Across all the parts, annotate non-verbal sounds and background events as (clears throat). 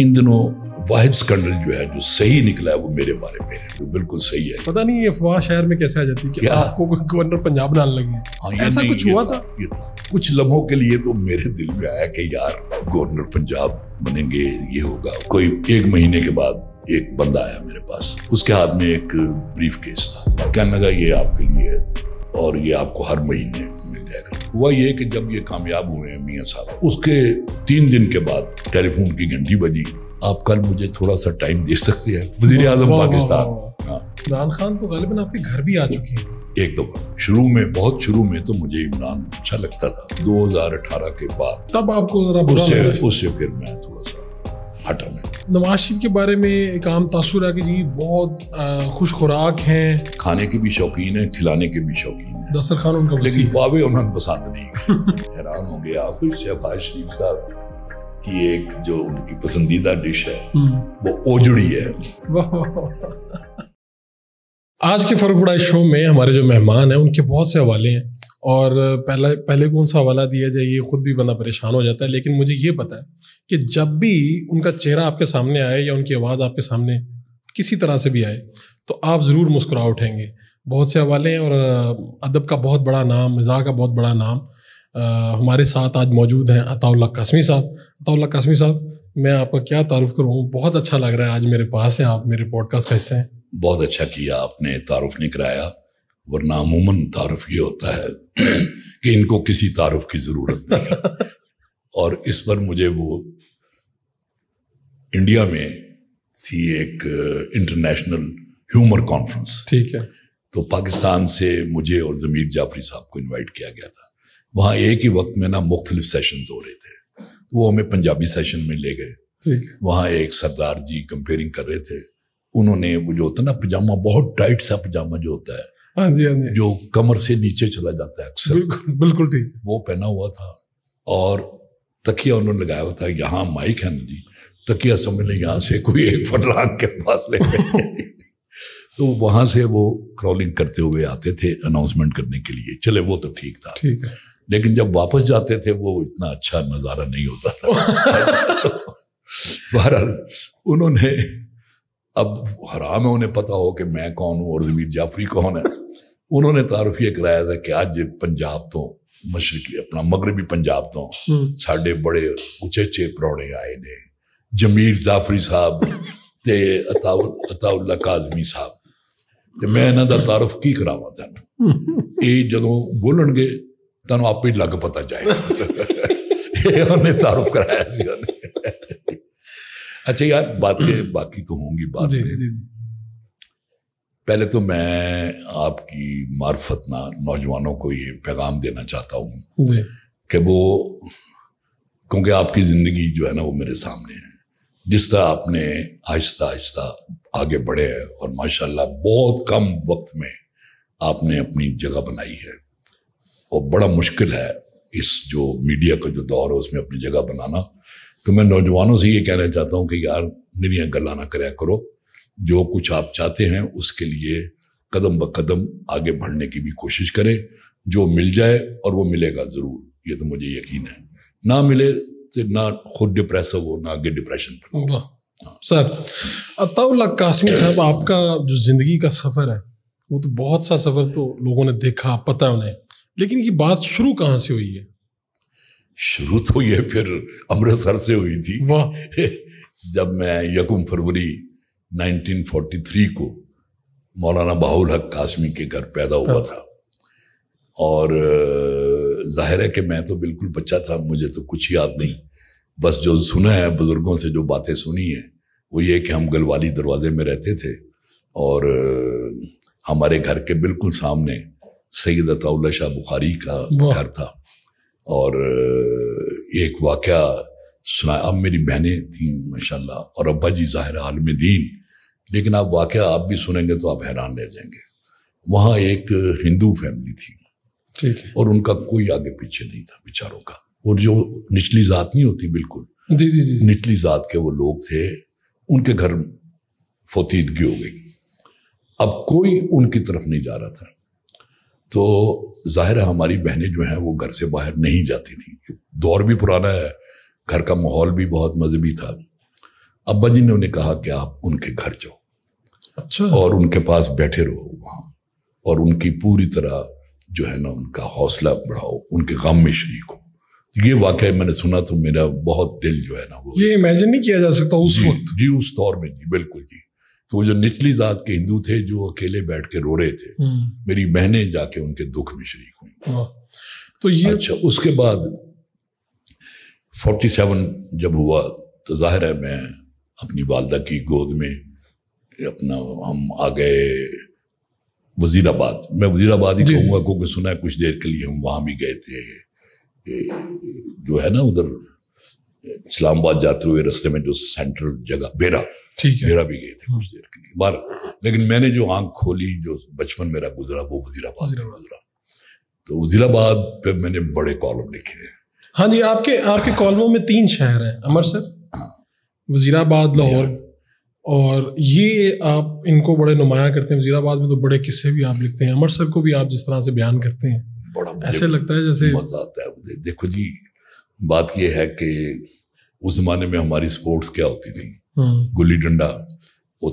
इन दिनों वाहिद स्कैंडल जो है जो सही निकला है वो मेरे बारे में है जो बिल्कुल सही है पता नहीं ये अफवाह शहर में कैसे आ जाती है कि आपको गवर्नर पंजाब डाल लगे हाँ, ऐसा कुछ हुआ था, था ये था कुछ लम्हों के लिए तो मेरे दिल में आया कि यार गवर्नर पंजाब बनेंगे ये होगा कोई एक महीने के बाद एक बंदा आया मेरे पास उसके हाथ में एक ब्रीफ केस था कहने लगा ये आपके लिए है और ये आपको हर महीने हुआ ये कि जब ये कामयाब हुए हैं मियाँ साहब उसके तीन दिन के बाद टेलीफोन की घंटी बजी आप कल मुझे थोड़ा सा टाइम दे सकते हैं वजीर आजम पाकिस्तान हाँ। इमरान खान तो गालिबा आपके घर भी आ चुके हैं एक दफा शुरू में बहुत शुरू में तो मुझे इमरान अच्छा लगता था 2018 के बाद तब आपको उससे उससे फिर मैं थोड़ा सा आटा में नवाज शरीफ के बारे में एक आम तासुर है कि जी बहुत खुश खुराक हैं खाने के भी शौकीन है खिलाने के भी शौकीन है दस्तर खान उनका लेकिन वावे उन्होंने पसंद नहीं (laughs) हैरान गया आप शहबाज शरीफ साहब की एक जो उनकी पसंदीदा डिश है हम्म। वो ओजड़ी है आज के फर्क शो में हमारे जो मेहमान हैं उनके बहुत से हवाले हैं और पहले पहले कौन सा हवाला दिया जाए ये खुद भी बंदा परेशान हो जाता है लेकिन मुझे ये पता है कि जब भी उनका चेहरा आपके सामने आए या उनकी आवाज़ आपके सामने किसी तरह से भी आए तो आप ज़रूर मुस्कुरा उठेंगे बहुत से हवाले हैं और अदब का बहुत बड़ा नाम मिज़ा का बहुत बड़ा नाम आ, हमारे साथ आज मौजूद हैं अताउल्ला कसमी साहब अताउल्ला कासमी साहब मैं आपका क्या तारुफ करूँ बहुत अच्छा लग रहा है आज मेरे पास हैं आप मेरे पॉडकास्ट का हिस्से हैं बहुत अच्छा किया आपने तारुफ नहीं कराया वरना अमूमन तारफ ये होता है कि इनको किसी तारफ की ज़रूरत नहीं है (laughs) और इस पर मुझे वो इंडिया में थी एक इंटरनेशनल ह्यूमर कॉन्फ्रेंस ठीक है तो पाकिस्तान से मुझे और जमीर जाफरी साहब को इनवाइट किया गया था वहाँ एक ही वक्त में ना मुख्तलिफ सेशन हो रहे थे तो वो हमें पंजाबी सेशन में ले गए वहाँ एक सरदार जी कंपेयरिंग कर रहे थे उन्होंने वो जो होता है ना पजामा बहुत टाइट सा पजामा जो होता है हाँ जी हाँ जी जो कमर से नीचे चला जाता है अक्सर बिल्कुल बिल्कुल ठीक वो पहना हुआ था और तकिया उन्होंने लगाया हुआ था यहाँ माइक है ना जी तकिया समझ लें यहाँ से कोई एक फटराग के पास ले तो वहां से वो क्रॉलिंग करते हुए आते थे अनाउंसमेंट करने के लिए चले वो तो ठीक था ठीक है लेकिन जब वापस जाते थे वो इतना अच्छा नज़ारा नहीं होता था तो बहरहाल उन्होंने अब हराम है उन्हें पता हो कि मैं कौन हूँ और जमीर जाफरी कौन है उन्होंने तारुफ ये कराया था कि अज पंजाब तो मशरकी अपना मगरबी पंजाब तो हम्म। साढ़े बड़े उचेचे प्रौने आए ने जमीर जाफरी साहब तो अताउल्ला काजमी साहब तो मैं इन्हों का तारुफ की कराव तेन ये ਜਦੋਂ बोलन गए तो आप ही ਜਾਏਗਾ पता जाएगा ਤਾਰਫ ਕਰਾਇਆ ਸੀ ਉਹਨੇ ਅੱਛਾ ਯਾਰ ਬਾਤਾਂ ਬਾਕੀ ਤੋਂ पहले तो मैं आपकी मार्फत ना नौजवानों को ये पैगाम देना चाहता हूँ कि वो क्योंकि आपकी ज़िंदगी जो है ना वो मेरे सामने है जिस तरह आपने आहिस्ता आहिस्ता आगे बढ़े हैं और माशाल्लाह बहुत कम वक्त में आपने अपनी जगह बनाई है और बड़ा मुश्किल है इस जो मीडिया का जो दौर है उसमें अपनी जगह बनाना तो मैं नौजवानों से ये कहना चाहता हूँ कि यार निरिया गला ना करो जो कुछ आप चाहते हैं उसके लिए कदम ब कदम आगे बढ़ने की भी कोशिश करें जो मिल जाए और वो मिलेगा ज़रूर ये तो मुझे यकीन है ना मिले तो ना खुद डिप्रेसिव हो ना आगे डिप्रेशन पर हाँ। सर अताउल्ला कासमी (clears throat) साहब आपका जो ज़िंदगी का सफ़र है वो तो बहुत सा सफ़र तो लोगों ने देखा पता उन्हें लेकिन ये बात शुरू कहाँ से हुई है शुरू तो ये फिर अमृतसर से हुई थी (laughs) जब मैं यकुम फरवरी 1943 को मौलाना बाहुल हक कासमी के घर पैदा हुआ हाँ। था और जाहिर है कि मैं तो बिल्कुल बच्चा था मुझे तो कुछ याद नहीं बस जो सुना है बुज़ुर्गों से जो बातें सुनी हैं वो ये कि हम गलवाली दरवाजे में रहते थे और हमारे घर के बिल्कुल सामने सैद अताउल्ला शाह बुखारी का घर था और एक वाक़ सुना अब मेरी बहनें थीं माशाल्लाह और अब्बा जी ज़ाहिर आलम दीन लेकिन आप वाक़ आप भी सुनेंगे तो आप हैरान रह जाएंगे वहाँ एक हिंदू फैमिली थी ठीक है और उनका कोई आगे पीछे नहीं था बिचारों का और जो निचली जात नहीं होती बिल्कुल जी जी जी निचली जात के वो लोग थे उनके घर फोतीदगी हो गई अब कोई उनकी तरफ नहीं जा रहा था तो जाहिर है हमारी बहनें जो हैं वो घर से बाहर नहीं जाती थी दौर भी पुराना है घर का माहौल भी बहुत मजहबी था अब्बा जी ने उन्हें कहा कि आप उनके घर जाओ अच्छा और उनके पास बैठे रहो वहाँ और उनकी पूरी तरह जो है ना उनका हौसला बढ़ाओ उनके गम में शरीक हो ये वाकई मैंने सुना तो मेरा बहुत दिल जो है ना वो ये इमेजिन नहीं किया जा सकता उस वक्त जी उस दौर में जी बिल्कुल जी तो वो जो निचली जात के हिंदू थे जो अकेले बैठ के रो रहे थे हम्म। मेरी बहनें जाके उनके दुख में शरीक हुई तो ये अच्छा उसके बाद 47 जब हुआ तो जाहिर है मैं अपनी वालदा की गोद में अपना हम आ गए वजीराबाद मैं वजीराबाद ही कहूँगा क्योंकि सुना है कुछ देर के लिए हम वहाँ भी गए थे जो है ना उधर इस्लामाबाद जाते हुए रास्ते में जो सेंट्रल जगह बेरा ठीक है बेरा भी गए थे कुछ देर के लिए बार लेकिन मैंने जो आंख खोली जो बचपन मेरा गुजरा वो वजीराबाद गुजरा तो वजीराबाद पे मैंने बड़े कॉलम लिखे हैं हाँ जी आपके आपके कॉलमों में तीन शहर हैं अमृतसर हाँ वजीराबाद लाहौर और ये आप इनको बड़े नुमाया करते हैं वजीराबाद में तो बड़े किस्से भी आप लिखते हैं अमृतसर को भी आप जिस तरह से बयान करते हैं बड़ा ऐसे लगता है जैसे मजा आता है दे, देखो जी बात यह है कि उस जमाने में हमारी स्पोर्ट्स क्या होती थी हम्म। गुल्ली डंडा वो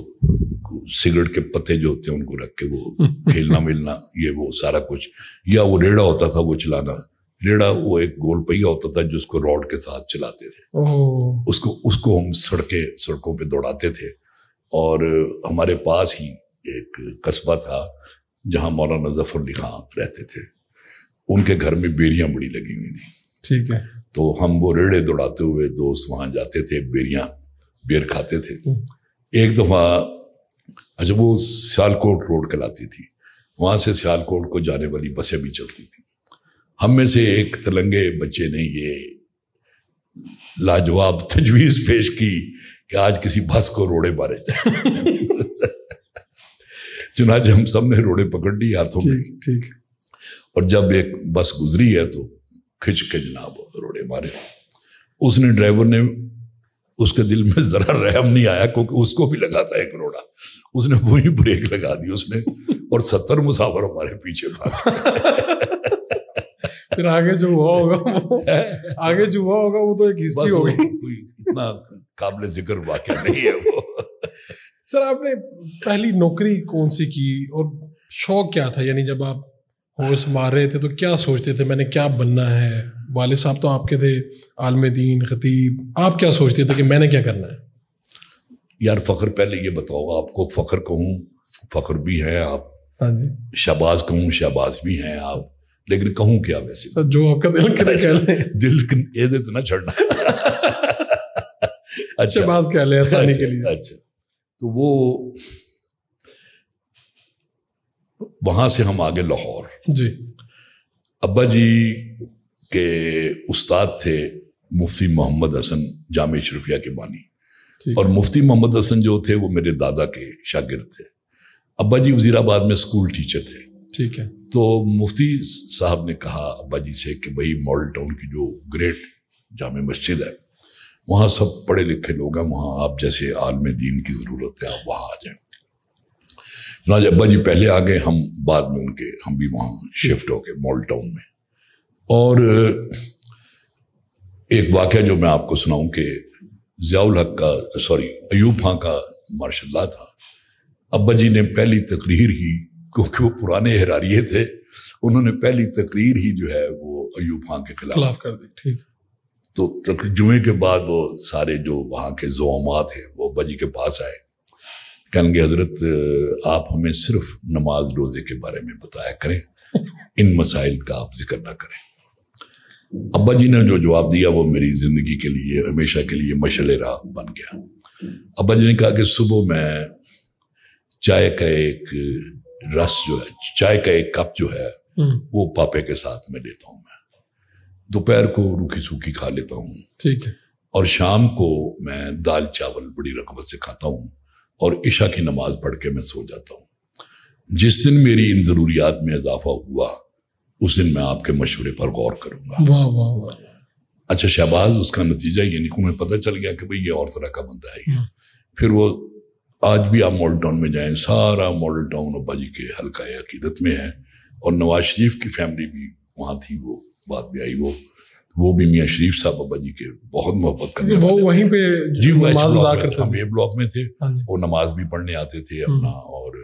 सिगरेट के पत्ते जो होते हैं उनको रख के वो (laughs) खेलना मिलना ये वो सारा कुछ या वो रेड़ा होता था वो चलाना रेड़ा वो एक गोल पहिया होता था जिसको रॉड के साथ चलाते थे उसको उसको हम सड़के सड़कों पे दौड़ाते थे और हमारे पास ही एक कस्बा था जहाँ मौलाना जफर अली खां रहते थे उनके घर में बेरियाँ बड़ी लगी हुई थी ठीक है तो हम वो रेड़े दौड़ाते हुए दोस्त वहाँ जाते थे बेरियाँ बेर खाते थे हम्म। एक दफ़ा अच्छा वो सियालकोट रोड कहलाती थी वहाँ से सियालकोट को जाने वाली बसें भी चलती थी हम में से एक तलंगे बच्चे ने ये लाजवाब तजवीज़ पेश की कि आज किसी बस को रोड़े मारे जाए चुनाच हम सब ने रोड़े पकड़ लिए हाथों में ठीक और जब एक बस गुजरी है तो खिंच के जनाब रोड़े मारे उसने ड्राइवर ने उसके दिल में जरा रहम नहीं आया क्योंकि उसको भी लगा था एक रोड़ा उसने वही ब्रेक लगा दी उसने और सत्तर मुसाफर हमारे पीछे भाग फिर आगे जो हुआ होगा वो आगे जो हुआ होगा वो तो एक हिस्ट्री होगी इतना काबिल जिक्र वाक्य नहीं है वो सर आपने पहली नौकरी कौन सी की और शौक क्या था यानी जब आप होश मार रहे थे तो क्या सोचते थे मैंने क्या बनना है वाले साहब तो आपके थे आलम दीन खतीब आप क्या सोचते थे कि मैंने क्या करना है यार फख्र पहले ये बताओ आपको फख्र कहूँ फख्र भी है आप हाँ जी शहबाज कहूँ शहबाज भी हैं आप लेकिन कहूँ क्या वैसे सर जो आपका दिल कर अच्छा, दिल ये तो ना छोड़ना अच्छा कह आसानी अच्छा, के लिए अच्छा तो वो वहां से हम आगे लाहौर जी अब्बा जी के उस्ताद थे मुफ्ती मोहम्मद हसन जाम शरफिया के बानी और मुफ्ती मोहम्मद हसन जो थे वो मेरे दादा के शागिर्द थे अब्बा जी वजीराबाद में स्कूल टीचर थे ठीक है तो मुफ्ती साहब ने कहा अब्बा जी से कि भाई मॉडल टाउन की जो ग्रेट जाम मस्जिद है वहाँ सब पढ़े लिखे लोग हैं वहाँ आप जैसे आलम दीन की ज़रूरत है आप वहाँ आ जाए राज अब्बा जी पहले आ गए हम बाद में उनके हम भी वहाँ शिफ्ट हो गए मॉल टाउन में और एक वाक़ जो मैं आपको सुनाऊँ कि ज़ियाउल हक का सॉरी अयूब खां का मार्शल्ला था अब्बा जी ने पहली तकरीर ही क्योंकि वो पुराने हरारिये थे उन्होंने पहली तकरीर ही जो है वो अयूब खां के खिलाफ कर दी ठीक तो तक जुमे के बाद वो सारे जो वहाँ के जोमा थे वो बजी के पास आए कहने हजरत आप हमें सिर्फ नमाज रोज़े के बारे में बताया करें इन मसाइल का आप जिक्र ना करें अब्बा जी ने जो जवाब दिया वो मेरी ज़िंदगी के लिए हमेशा के लिए मशल रहा बन गया अब्बा जी ने कहा कि सुबह मैं चाय का एक रस जो है चाय का एक कप जो है हम्म। वो पापे के साथ में लेता हूँ मैं दोपहर को रूखी सूखी खा लेता हूँ ठीक है और शाम को मैं दाल चावल बड़ी रकबत से खाता हूँ और ईशा की नमाज पढ़ के मैं सो जाता हूँ जिस दिन मेरी इन ज़रूरियात में इजाफा हुआ उस दिन मैं आपके मशवरे पर गौर करूँगा वाह वाह वाह अच्छा शहबाज उसका नतीजा ये निकू में पता चल गया कि भाई ये और तरह का बंदा है हाँ। फिर वो आज भी आप मॉडल टाउन में जाए सारा मॉडल टाउन अब्बा जी के हल्का अकीदत में है और नवाज शरीफ की फैमिली भी वहाँ थी वो बात भी आई वो वो भी मियाँ शरीफ साहब बाबा जी के बहुत मोहब्बत करने वो वहीं पे जी वो हम ए ब्लॉक में थे हाँ वो नमाज भी पढ़ने आते थे हम्म। अपना और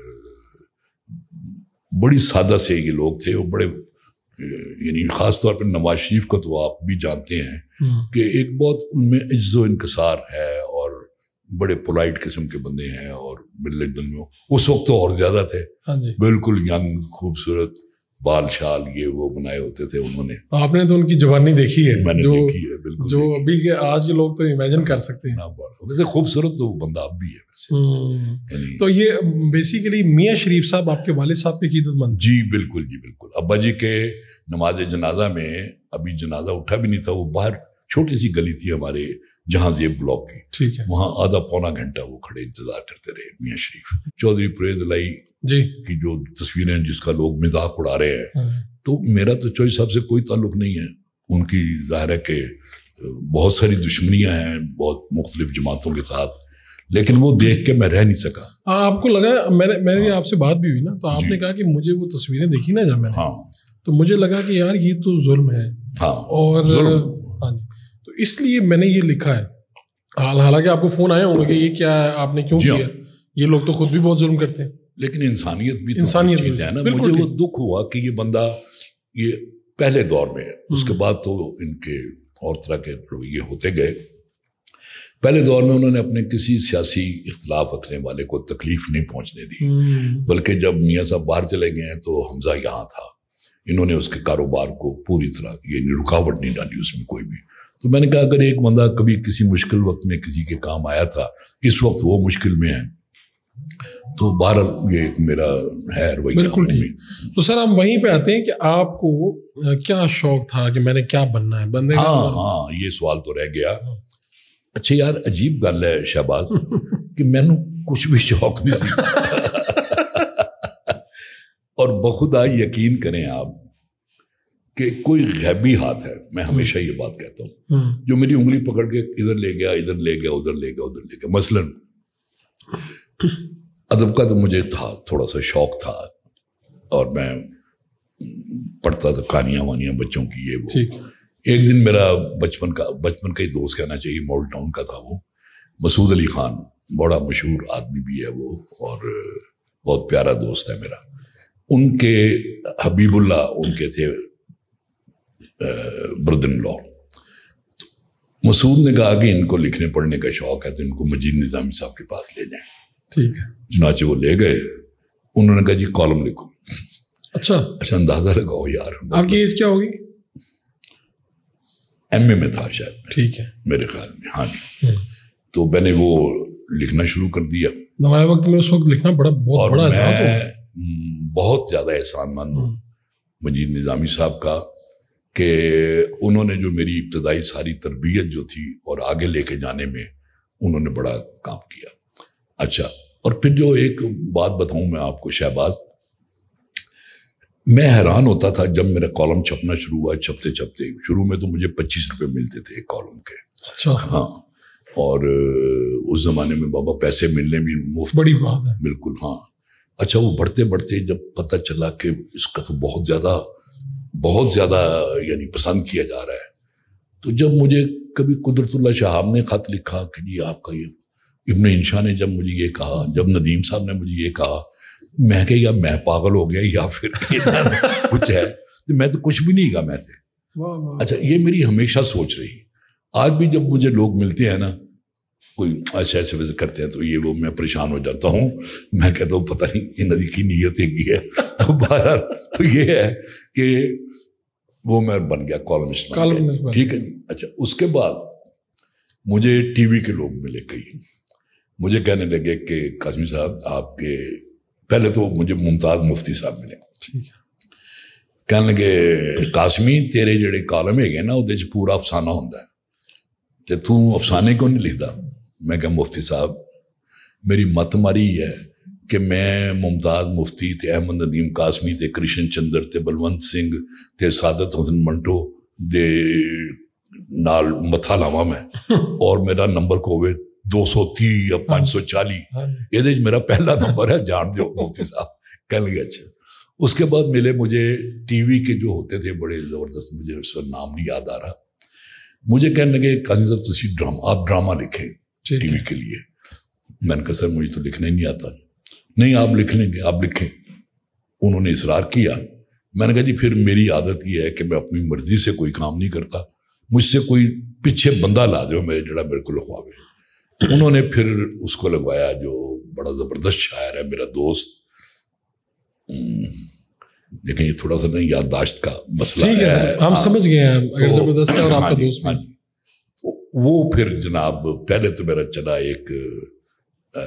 बड़ी सादा से ये लोग थे वो बड़े यानी ख़ास तौर पर नवाज शरीफ को तो आप भी जानते हैं हम्म। कि एक बहुत उनमें इज्जो इनकसार है और बड़े पोलाइट किस्म के बंदे हैं और बिल्डिंग में उस वक्त तो और ज़्यादा थे हाँ बिल्कुल यंग खूबसूरत बाल शाल ये वो बनाए होते थे उन्होंने आपने तो उनकी जवानी देखी है मैंने जो, देखी है बिल्कुल जो अभी के आज के लोग तो इमेजिन कर सकते हैं वैसे खूबसूरत तो बंदा अब भी है वैसे हम्म। तो ये बेसिकली मियाँ शरीफ साहब आपके वाले साहब की कीदतमंद जी बिल्कुल जी बिल्कुल अब्बा जी के नमाज जनाजा में अभी जनाजा उठा भी नहीं था वो बाहर छोटी सी गली थी हमारे जहां जेब ब्लॉक की ठीक है वहां आधा पौना घंटा वो खड़े इंतजार करते रहे मियाँ शरीफ चौधरी परेज लाई जी की जो तस्वीरें जिसका लोग मजाक उड़ा रहे हैं हाँ। तो मेरा तो चौधरी साहब से कोई ताल्लुक नहीं है उनकी जाहिर है कि बहुत सारी दुश्मनियां हैं बहुत मुख्तलिफ जमातों के साथ लेकिन वो देख के मैं रह नहीं सका आ, हाँ, आपको लगा मैंने मैंने हाँ, आपसे बात भी हुई ना तो आपने कहा कि मुझे वो तस्वीरें देखी ना जब मैंने हाँ, तो मुझे लगा कि यार ये तो जुल्म है हाँ, और जुल्म। हाँ जी तो इसलिए मैंने ये लिखा है हाल हालांकि आपको फ़ोन आया होगा कि ये क्या है आपने क्यों हाँ। किया ये लोग तो खुद भी बहुत जुर्म करते हैं लेकिन इंसानियत भी तो इंसानियत भी है ना मुझे वो दुख हुआ कि ये बंदा ये पहले दौर में हम्म। उसके बाद तो इनके और तरह के ये होते गए पहले दौर में उन्होंने अपने किसी सियासी इख्तलाफ रखने वाले को तकलीफ नहीं पहुंचने दी हम्म। बल्कि जब मियाँ साहब बाहर चले गए हैं तो हमजा यहाँ था इन्होंने उसके कारोबार को पूरी तरह ये रुकावट नहीं डाली उसमें कोई भी तो मैंने कहा अगर एक बंदा कभी किसी मुश्किल वक्त में किसी के काम आया था इस वक्त वो मुश्किल में है तो बहरहाल ये एक मेरा है बिल्कुल तो सर हम वहीं पे आते हैं कि आपको क्या शौक था कि मैंने क्या बनना है बंदे हाँ हाँ, हाँ ये सवाल तो रह गया अच्छा यार अजीब गल है शहबाज कि मैनू कुछ भी शौक नहीं सी (laughs) और बखुदा यकीन करें आप कि कोई गैबी हाथ है मैं हमेशा हम्म। ये बात कहता हूँ हम्म। जो मेरी उंगली पकड़ के इधर ले गया इधर ले गया उधर ले गया उधर ले गया मसलन अदब का तो मुझे था थोड़ा सा शौक था और मैं पढ़ता था कहानियाँ वानियाँ बच्चों की ये वो एक दिन मेरा बचपन का बचपन का ही दोस्त कहना चाहिए मॉडल टाउन का था वो मसूद अली खान बड़ा मशहूर आदमी भी है वो और बहुत प्यारा दोस्त है मेरा उनके हबीबुल्ला उनके थे ब्रदर लॉ मसूद ने कहा कि इनको लिखने पढ़ने का शौक है तो इनको मजीद निज़ामी साहब के पास ले जाए ठीक है चुनाचे वो ले गए उन्होंने कहा जी कॉलम लिखो अच्छा अच्छा अंदाज़ा लगाओ यार आपकी एज क्या होगी एम ए में था शायद ठीक है मेरे ख्याल में हाँ जी हम्म। तो मैंने वो लिखना शुरू कर दिया नवाए वक्त में उस वक्त लिखना बड़ा बहुत बड़ा एहसास हम्म, बहुत ज़्यादा एहसान मंद हूँ हम्म। मजीद निज़ामी साहब का कि उन्होंने जो मेरी इब्तदाई सारी तरबियत जो थी और आगे लेके जाने में उन्होंने बड़ा काम किया अच्छा और फिर जो एक बात बताऊं मैं आपको शहबाज मैं हैरान होता था जब मेरा कॉलम छपना शुरू हुआ छपते छपते शुरू में तो मुझे पच्चीस रुपये मिलते थे एक कॉलम के अच्छा हाँ और उस ज़माने में बाबा पैसे मिलने भी मुफ्त बड़ी बात है बिल्कुल हाँ अच्छा वो बढ़ते बढ़ते जब पता चला कि इसका तो बहुत ज़्यादा बहुत ज़्यादा यानी पसंद किया जा रहा है तो जब मुझे कभी कुदरतुल्ला शाहब ने ख़त लिखा कि जी आपका ये इबन इंशा ने जब मुझे ये कहा जब नदीम साहब ने मुझे ये कहा मैं कह या मैं पागल हो गया या फिर (laughs) कुछ है तो मैं तो कुछ भी नहीं कहा मैं थे अच्छा ये मेरी हमेशा सोच रही आज भी जब मुझे लोग मिलते हैं ना कोई ऐसे अच्छा ऐसे वैसे करते हैं तो ये वो मैं परेशान हो जाता हूँ मैं कहता हूँ पता नहीं कि नदी की नीयत एक है (laughs) तो बार तो ये है कि वो मैं बन गया कॉलमिस्ट ठीक है अच्छा उसके बाद मुझे टीवी के लोग मिले कई मुझे कहने लगे कि कासमी साहब आपके पहले तो मुझे मुमताज़ मुफ्ती साहब मिले कहने लगे कासमी तेरे जेडे कॉलम है ना वो पूरा अफसाना होंगे तो तू अफसाने क्यों नहीं लिखता मैं क्या मुफ्ती साहब मेरी मत मारी है कि मैं मुमताज़ मुफ्ती थे अहमद नदीम कासमी थे कृष्ण चंद्र थे बलवंत सिंह थे सादत हुसन मंटो दे नाल मथा लावा मैं (laughs) और मेरा नंबर कोवे दो सौ तीह या हाँ। पाँच सौ चाली ये हाँ मेरा पहला नंबर है जान दो मुफ्ती साहब कह लगे अच्छा उसके बाद मिले मुझे टीवी के जो होते थे बड़े ज़बरदस्त मुझे उसका नाम नहीं याद आ रहा मुझे कहने लगे काजी साहब तुम ड्रामा आप ड्रामा लिखें टीवी के लिए मैंने कहा सर मुझे तो लिखना ही नहीं आता नहीं आप लिख लेंगे आप लिखें उन्होंने इसरार किया मैंने कहा जी फिर मेरी आदत यह है कि मैं अपनी मर्जी से कोई काम नहीं करता मुझसे कोई पीछे बंदा ला दो मेरे जड़ा मेरे को उन्होंने फिर उसको लगवाया जो बड़ा ज़बरदस्त शायर है मेरा दोस्त देखें हम्म, ये थोड़ा सा नहीं याददाश्त का मसला है, है हम समझ गए हैं हाँ, तो, ज़बरदस्त है और आपका हाँ दोस्त भी हाँ वो फिर जनाब पहले तो मेरा चला एक आ,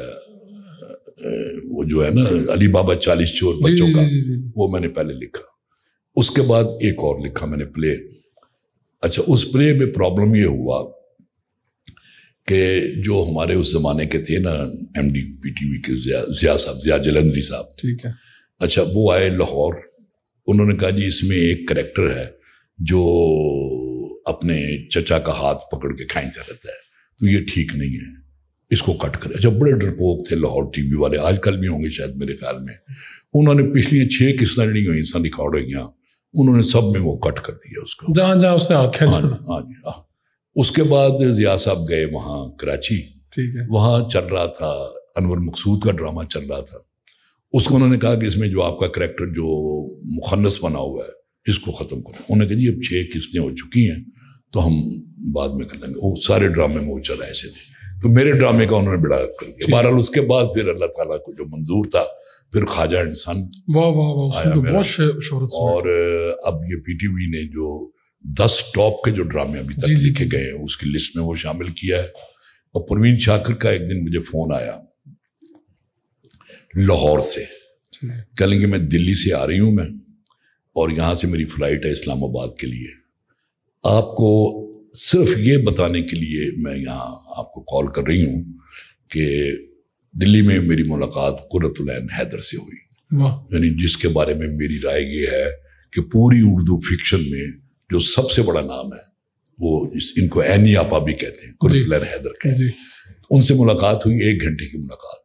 वो जो है ना अली बाबा चालीस चोर बच्चों का वो मैंने पहले लिखा उसके बाद एक और लिखा मैंने प्ले अच्छा उस प्ले में प्रॉब्लम ये हुआ कि जो हमारे उस जमाने के थे ना M D P T V के जिया जिया साहब जिया जलंधरी साहब ठीक है अच्छा वो आए लाहौर उन्होंने कहा जी इसमें एक करेक्टर है जो अपने चचा का हाथ पकड़ के खाएंता रहता है तो ये ठीक नहीं है इसको कट कर अच्छा बड़े डरपोक थे लाहौर टीवी वाले आजकल भी होंगे शायद मेरे ख्याल में उन्होंने पिछली छः किस्तें जी हुई हो रिकॉर्डिंग उन्होंने सब में वो कट कर दिया उसको जहाँ जहाँ उसने हाथ खेचा हाँ, हाँ जी हाँ उसके बाद जिया साहब गए वहाँ कराची ठीक है वहाँ चल रहा था अनवर मकसूद का ड्रामा चल रहा था उसको उन्होंने कहा कि इसमें जो आपका करेक्टर जो मुखनस बना हुआ है इसको ख़त्म करो उन्होंने कहा जी अब छः किस्तें हो चुकी हैं तो हम बाद में कर लेंगे वो सारे ड्रामे में वो चला ऐसे थे तो मेरे ड्रामे का उन्होंने बड़ा कर दिया बहरहाल उसके बाद फिर अल्लाह ताला को जो मंजूर था फिर ख्वाजा इंसान वाह वाह वाह तो और अब ये पीटीवी ने जो दस टॉप के जो ड्रामे अभी तक लिखे गए हैं उसकी लिस्ट में वो शामिल किया है और परवीन शाकर का एक दिन मुझे फोन आया लाहौर से कह लेंगे मैं दिल्ली से आ रही हूँ मैं और यहाँ से मेरी फ़्लाइट है इस्लामाबाद के लिए आपको सिर्फ ये बताने के लिए मैं यहाँ आपको कॉल कर रही हूँ कि दिल्ली में मेरी मुलाकात कुरतुलैन हैदर से हुई यानी जिसके बारे में मेरी राय ये है कि पूरी उर्दू फिक्शन में जो सबसे बड़ा नाम है वो इस, इनको एनी आपा भी कहते हैं कुरतुलैन हैदर के जी। उनसे मुलाकात हुई एक घंटे की मुलाकात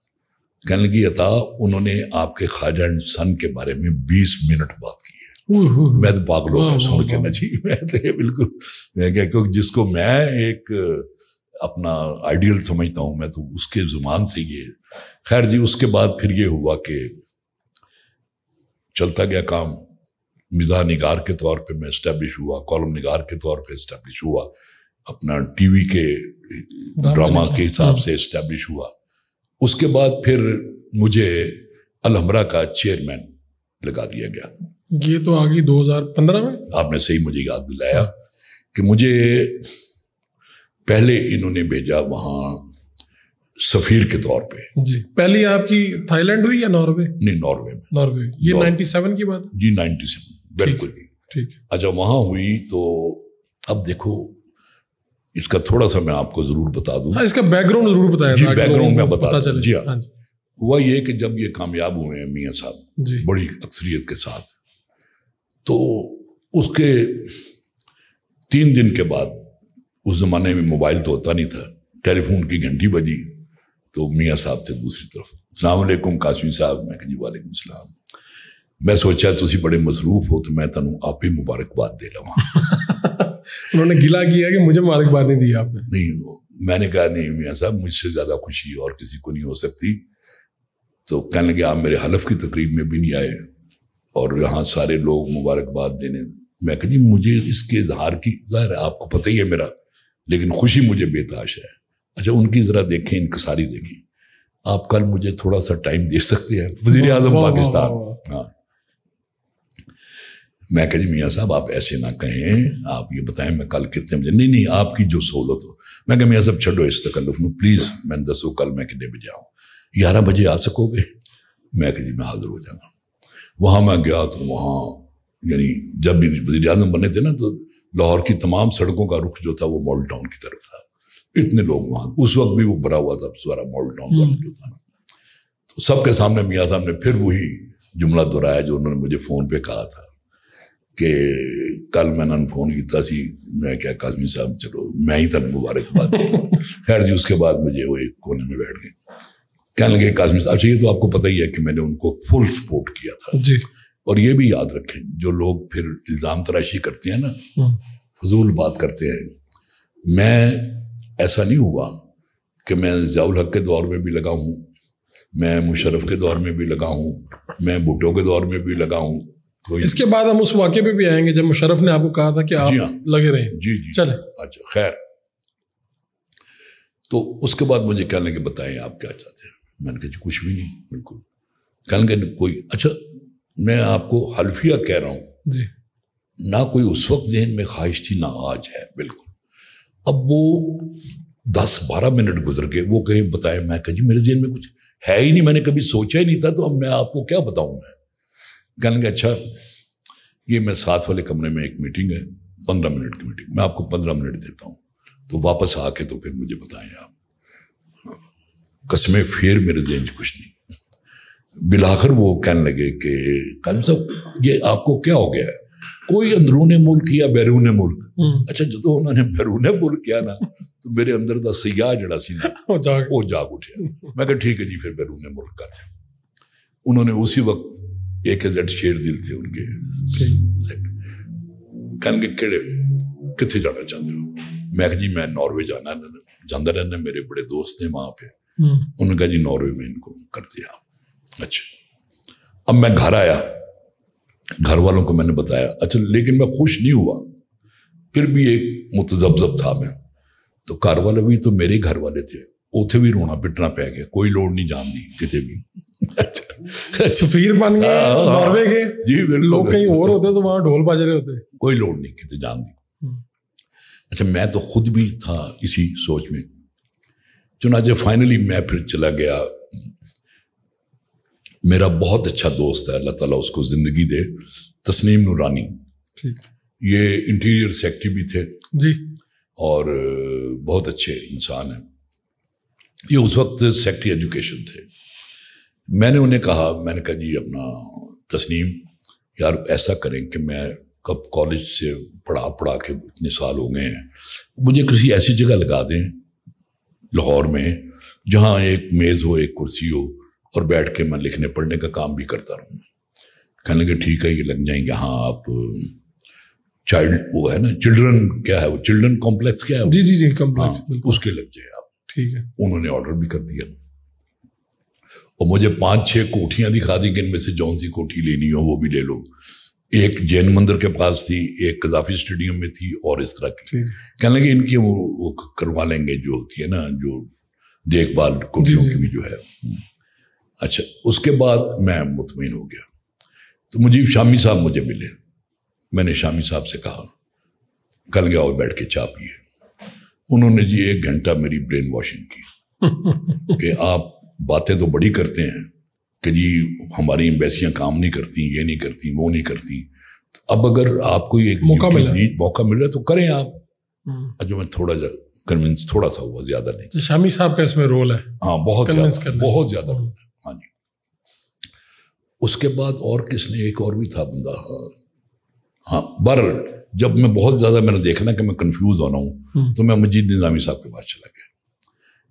कहने लगी अता उन्होंने आपके ख्वाजा एंड सन के बारे में बीस मिनट बात की मैं तो हो गया सुन के ना जी मैं तो ये बिल्कुल मैं क्या क्योंकि जिसको मैं एक अपना आइडियल समझता हूँ मैं तो उसके जुबान से ये खैर जी उसके बाद फिर ये हुआ कि चलता गया काम मिजा निगार के तौर पे मैं इस्टेब्लिश हुआ कॉलम निगार के तौर पे इस्टेब्लिश हुआ अपना टीवी के ड्रामा के हिसाब हाँ। से इस्टेब्लिश हुआ उसके बाद फिर मुझे अलहमरा का चेयरमैन लगा दिया गया ये तो आ गई 2015 में आपने सही मुझे याद दिलाया कि मुझे पहले इन्होंने भेजा वहां सफीर के तौर पे जी पहली आपकी थाईलैंड हुई या नॉर्वे नहीं नॉर्वे में नॉर्वे ये नाइन्टी सेवन की बात जी नाइन्टी सेवन बिल्कुल ठीक अच्छा वहां हुई तो अब देखो इसका थोड़ा सा मैं आपको जरूर बता दूं हाँ, इसका बैकग्राउंड जरूर बताया जी बैकग्राउंड मैं बता चले जी हाँ, हाँ हुआ ये कि जब ये कामयाब हुए हैं मियाँ साहब बड़ी अक्सरियत के साथ तो उसके तीन दिन के बाद उस ज़माने में मोबाइल तो होता नहीं था टेलीफोन की घंटी बजी तो मियाँ साहब थे दूसरी तरफ अलैक्म कासमी साहब मैं जी वालेकुम सलाम मैं सोचा तुम बड़े मसरूफ हो तो मैं तेन आप ही मुबारकबाद दे लवा (laughs) उन्होंने गिला किया कि मुझे मुबारकबाद नहीं दी आपने नहीं मैंने कहा नहीं मियाँ साहब मुझसे ज़्यादा खुशी और किसी को नहीं हो सकती तो कहने लगे आप मेरे हलफ की तकरीब में भी नहीं आए और यहाँ सारे लोग मुबारकबाद देने मैं कह जी मुझे इसके इजहार की ज़ाहिर है आपको पता ही है मेरा लेकिन खुशी मुझे बेताश है अच्छा उनकी ज़रा देखें इनकसारी देखें आप कल मुझे थोड़ा सा टाइम दे सकते हैं वजीर अजम पाकिस्तान हाँ मैं कह मियाँ साहब आप ऐसे ना कहें आप ये बताएं मैं कल कितने बजे नहीं नहीं आपकी जो सहूलत हो मैं कह मियाँ साहब छोड़ो इस तकल्लुफ लूँ प्लीज़ मैं दसो कल मैं कितने बजे आऊँ ग्यारह बजे आ सकोगे मैं कह मैं हाजिर हो जाऊँगा वहाँ मैं गया तो वहाँ यानी जब भी वजी अजम बने थे ना तो लाहौर की तमाम सड़कों का रुख जो था वो मॉडल टाउन की तरफ था इतने लोग वहाँ उस वक्त भी वो भरा हुआ था सारा मॉडल टाउन हम्म। जो था ना तो सबके सामने मियाँ साहब ने फिर वही जुमला दोहराया जो उन्होंने मुझे फ़ोन पे कहा था कि कल मैंने फ़ोन किया मैं क्या कासमी साहब चलो मैं ही तक तो मुबारकबाद (laughs) खैर जी उसके बाद मुझे वो एक कोने में बैठ गए कहने लगे काजमी साहब अच्छा ये तो आपको पता ही है कि मैंने उनको फुल सपोर्ट किया था जी और ये भी याद रखें जो लोग फिर इल्ज़ाम तराशी करते हैं ना हम्म। फजूल बात करते हैं मैं ऐसा नहीं हुआ कि मैं ज़ियाउल हक के दौर में भी लगा हूँ मैं मुशरफ के दौर में भी लगा हूँ मैं भुटो के दौर में भी लगा हूँ तो इसके बाद हम उस वाक्य पे भी आएंगे जब मुशरफ ने आपको कहा था कि आप हाँ, लगे रहे जी जी चले अच्छा खैर तो उसके बाद मुझे कहने के बताएं आप क्या चाहते हैं मैंने कहा जी कुछ भी नहीं बिल्कुल कहने कोई अच्छा मैं आपको हल्फिया कह रहा हूँ ना कोई उस वक्त जहन में ख्वाहिश थी ना आज है बिल्कुल अब वो दस बारह मिनट गुजर गए वो कहीं बताए मैं कह जी मेरे जहन में कुछ है ही नहीं मैंने कभी सोचा ही नहीं था तो अब मैं आपको क्या बताऊँ मैं कहने अच्छा ये मैं साथ वाले कमरे में एक मीटिंग है पंद्रह मिनट की मीटिंग मैं आपको पंद्रह मिनट देता हूँ तो वापस आके तो फिर मुझे बताएं आप कसमें फिर मेरे दिन कुछ नहीं बिलाखिर वो कहने लगे कि कल सब ये आपको क्या हो गया है कोई अंदरून मुल्क या बैरून मुल्क हम्म। अच्छा जो उन्होंने बैरून मुल्क किया ना तो मेरे अंदर का सियाह जरा सी ना (laughs) वो जाग, उठे मैं कहा ठीक है जी फिर बैरून मुल्क करते उन्होंने उसी वक्त एक जेड शेर दिल थे उनके कहे के कितने जाना चाहते हो मैं जी मैं नॉर्वे जाना चाहता रहना मेरे बड़े दोस्त ने वहाँ पे हम्म। उन्होंने कहा जी नॉर्वे में इनको कर दिया अच्छा अब मैं घर आया घर वालों को मैंने बताया अच्छा लेकिन मैं खुश नहीं हुआ फिर भी एक मुतजबजब था मैं तो घर वाले भी तो मेरे घर वाले थे उतें भी रोना पिटना पै गया कोई लोड़ नहीं जान जाननी कितने भी अच्छा। सफीर बन गए हाँ, हाँ। नॉर्वे के जी लोग कहीं और होते तो वहां ढोल बाज रहे होते कोई लोड़ नहीं कितने जान दी अच्छा मैं तो खुद भी था इसी सोच में चुनाचे फाइनली मैं फिर चला गया मेरा बहुत अच्छा दोस्त है अल्लाह ताला उसको ज़िंदगी दे तस्नीम नूरानी ये इंटीरियर सेक्टरी भी थे जी और बहुत अच्छे इंसान हैं ये उस वक्त सेक्टरी एजुकेशन थे मैंने उन्हें कहा मैंने कहा जी अपना तस्नीम यार ऐसा करें कि मैं कब कॉलेज से पढ़ा पढ़ा के इतने साल हो गए हैं मुझे किसी ऐसी जगह लगा दें लाहौर में जहाँ एक मेज़ हो एक कुर्सी हो और बैठ के मैं लिखने पढ़ने का काम भी करता रहूँ कहने लगे ठीक है ये लग जाएंगे हाँ आप चाइल्ड वो है ना चिल्ड्रन क्या है वो चिल्ड्रन कॉम्प्लेक्स क्या है जी जी जी कॉम्प्लेक्स हाँ, उसके लग जाए आप ठीक है उन्होंने ऑर्डर भी कर दिया और मुझे पांच छह कोठियां दिखा दी कि इनमें से जौन सी कोठी लेनी हो वो भी ले लो एक जैन मंदिर के पास थी एक कजाफी स्टेडियम में थी और इस तरह की कहने लगे इनकी वो, वो करवा लेंगे जो होती है ना जो देखभाल कुटियों की भी जो है हम्म। अच्छा उसके बाद मैं मुतमिन हो गया तो मुझे शामी साहब मुझे मिले मैंने शामी साहब से कहा कल गया और बैठ के चाह पिए उन्होंने जी एक घंटा मेरी ब्रेन वॉशिंग की (laughs) कि आप बातें तो बड़ी करते हैं कि जी हमारी एम्बेसियाँ काम नहीं करती ये नहीं करती वो नहीं करती तो अब अगर आपको ये मौका मिला मौका मिल रहा है तो करें आप हम्म। जो मैं थोड़ा जा कन्विंस थोड़ा सा हुआ ज्यादा नहीं तो शामी साहब का इसमें रोल है हाँ बहुत ज्यादा बहुत ज्यादा रोल है हाँ जी उसके बाद और किसने एक और भी था बंदा हाँ, हाँ बहरल जब मैं बहुत ज़्यादा मैंने देखना कि मैं कंफ्यूज रहा हूँ हम्म। तो मैं मजीद निज़ामी साहब के पास चला गया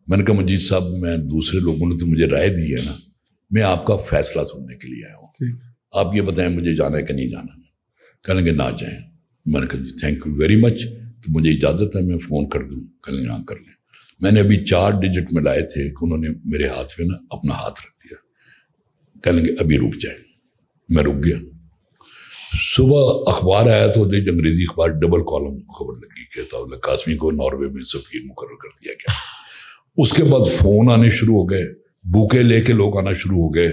मैंने कहा मजीद साहब मैं दूसरे लोगों ने तो मुझे राय दी है ना मैं आपका फैसला सुनने के लिए आया हूँ आप ये बताएं मुझे जाना है कि नहीं जाना कहेंगे ना जाएं मैंने कहा जी थैंक यू वेरी मच तो मुझे इजाज़त है मैं फ़ोन कर दूँ कहेंगे ना हाँ, कर लें मैंने अभी चार डिजिट में लाए थे कि उन्होंने मेरे हाथ में ना अपना हाथ रख दिया कहेंगे अभी रुक जाए मैं रुक गया सुबह अखबार आया तो देखिए अंग्रेजी अखबार डबल कॉलम खबर लगी कि ताउल कासमी को नॉर्वे में सफीर मुकर कर दिया गया उसके बाद फ़ोन आने शुरू हो गए भूखे लेके लोग आना शुरू हो गए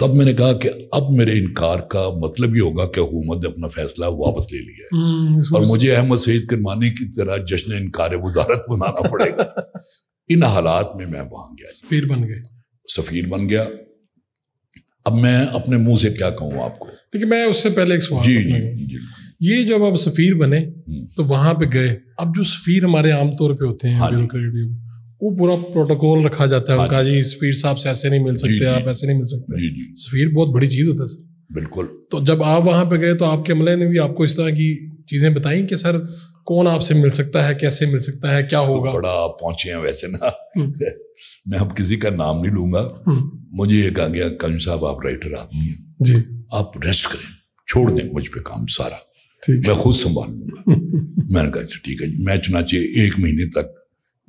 तब मैंने कहा कि अब मेरे इनकार का मतलब ये होगा कि हुकूमत ने अपना फैसला वापस ले लिया है हम्म, और मुझे अहमद सईद किरमानी की तरह जश्न इनकार वजारत बनाना पड़ेगा (laughs) इन हालात में मैं वहां गया सफीर बन गए सफीर बन गया अब मैं अपने मुंह से क्या कहूँ आपको देखिए मैं उससे पहले एक सवाल जी, जी, ये जब आप सफीर बने हम्म। तो वहां पे गए अब जो सफीर हमारे आमतौर पे होते हैं हाँ वो पूरा प्रोटोकॉल रखा जाता है हाँ उनका जी सफीर साहब से ऐसे नहीं मिल सकते आप ऐसे नहीं मिल सकते सफीर बहुत बड़ी चीज़ होता है बिल्कुल तो जब आप वहाँ पे गए तो आपके अमले ने भी आपको इस तरह की चीज़ें बताई कि सर कौन आपसे मिल सकता है कैसे मिल सकता है क्या तो होगा बड़ा आप पहुंचे हैं वैसे ना हम्म। मैं अब किसी का नाम नहीं लूंगा हम्म। मुझे ये कहा गया कम साहब आप राइटर आदमी हैं जी आप रेस्ट करें छोड़ दें मुझ पे काम सारा मैं खुद संभाल लूंगा (laughs) मैंने कहा अच्छा, ठीक है मैं चुनाचे एक महीने तक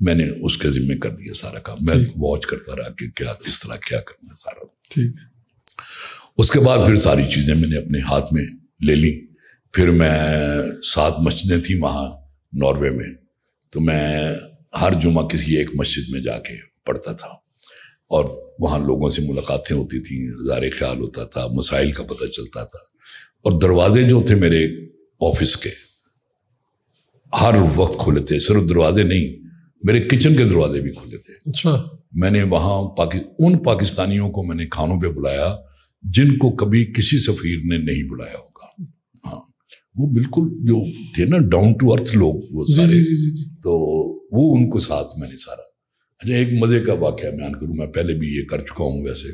मैंने उसके जिम्मे कर दिया सारा काम मैं वॉच करता रहा कि क्या किस तरह क्या करना है सारा ठीक उसके बाद फिर सारी चीज़ें मैंने अपने हाथ में ले ली फिर मैं सात मस्जिदें थी वहाँ नॉर्वे में तो मैं हर जुमा किसी एक मस्जिद में जाके पढ़ता था और वहाँ लोगों से मुलाकातें होती थी जार ख्याल होता था मसाइल का पता चलता था और दरवाजे जो थे मेरे ऑफिस के हर वक्त खुले थे सिर्फ दरवाजे नहीं मेरे किचन के दरवाजे भी खुले थे अच्छा मैंने वहां पाकि, उन पाकिस्तानियों को मैंने खानों पे बुलाया जिनको कभी किसी सफीर ने नहीं बुलाया होगा हाँ वो बिल्कुल जो थे ना डाउन टू अर्थ लोग वो सारे जी, जी, जी, तो वो उनको साथ मैंने सारा अच्छा एक मज़े का वाक्य बयान करूँ मैं पहले भी ये कर चुका हूँ वैसे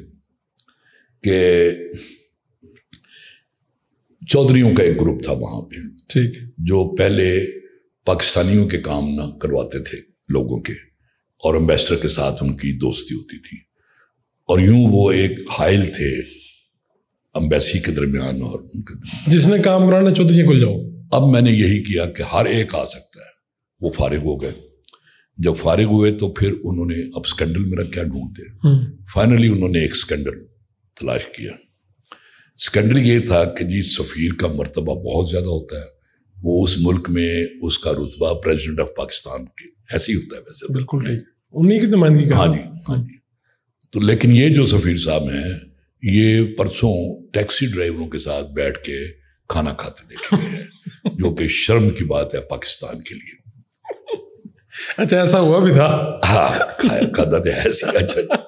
कि चौधरीों का एक ग्रुप था वहाँ पे ठीक जो पहले पाकिस्तानियों के काम ना करवाते थे लोगों के और एम्बेसडर के साथ उनकी दोस्ती होती थी और यूं वो एक हाइल थे अम्बेसी के दरमियान और उनके जिसने काम कराना चौधरी खुल जाओ अब मैंने यही किया कि हर एक आ सकता है वो फारिग हो गए जब फारिग हुए तो फिर उन्होंने अब स्कैंडल मेरा क्या ढूंढते फाइनली हम्म। उन्होंने एक स्कैंडल तलाश किया स्कैंडल ये था कि जी सफ़ीर का मरतबा बहुत ज़्यादा होता है वो उस मुल्क में उसका रुतबा प्रेसिडेंट ऑफ पाकिस्तान के ऐसे ही होता है वैसे तो। बिल्कुल नहीं उन्हीं की नुमाइंदगी तो हाँ जी हाँ जी तो लेकिन ये जो सफ़ीर साहब हैं ये परसों टैक्सी ड्राइवरों के साथ बैठ के खाना खाते देखे गए (laughs) हैं जो कि शर्म की बात है पाकिस्तान के लिए अच्छा ऐसा हुआ भी था हाँ खादा था तो ऐसा अच्छा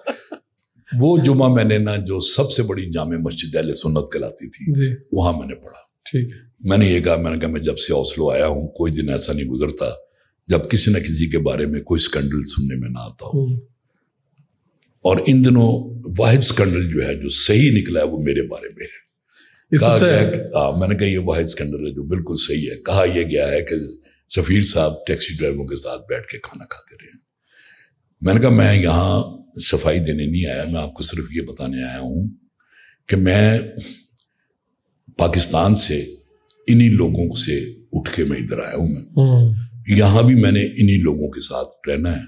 वो जुमा मैंने ना जो सबसे बड़ी जाम मस्जिद अल सुन्नत कहलाती थी वहां मैंने पढ़ा ठीक मैंने ये कहा मैंने कहा मैं जब से हौसलो आया हूँ कोई दिन ऐसा नहीं गुजरता जब किसी न किसी के बारे में कोई स्कैंडल सुनने में ना आता हो हम्म। और इन दिनों वाहिद स्कैंडल जो है जो सही निकला है वो मेरे बारे में है कहा आ, हाँ, मैंने कहा ये वाहिद स्कैंडल है जो बिल्कुल सही है कहा यह गया है कि सफ़ीर साहब टैक्सी ड्राइवरों के साथ बैठ के खाना खाते रहे मैंने कहा मैं यहाँ सफाई देने नहीं आया मैं आपको सिर्फ ये बताने आया हूँ कि मैं पाकिस्तान से इन्हीं लोगों से उठ के मैं इधर आया हूँ मैं हम्म। यहाँ भी मैंने इन्हीं लोगों के साथ रहना है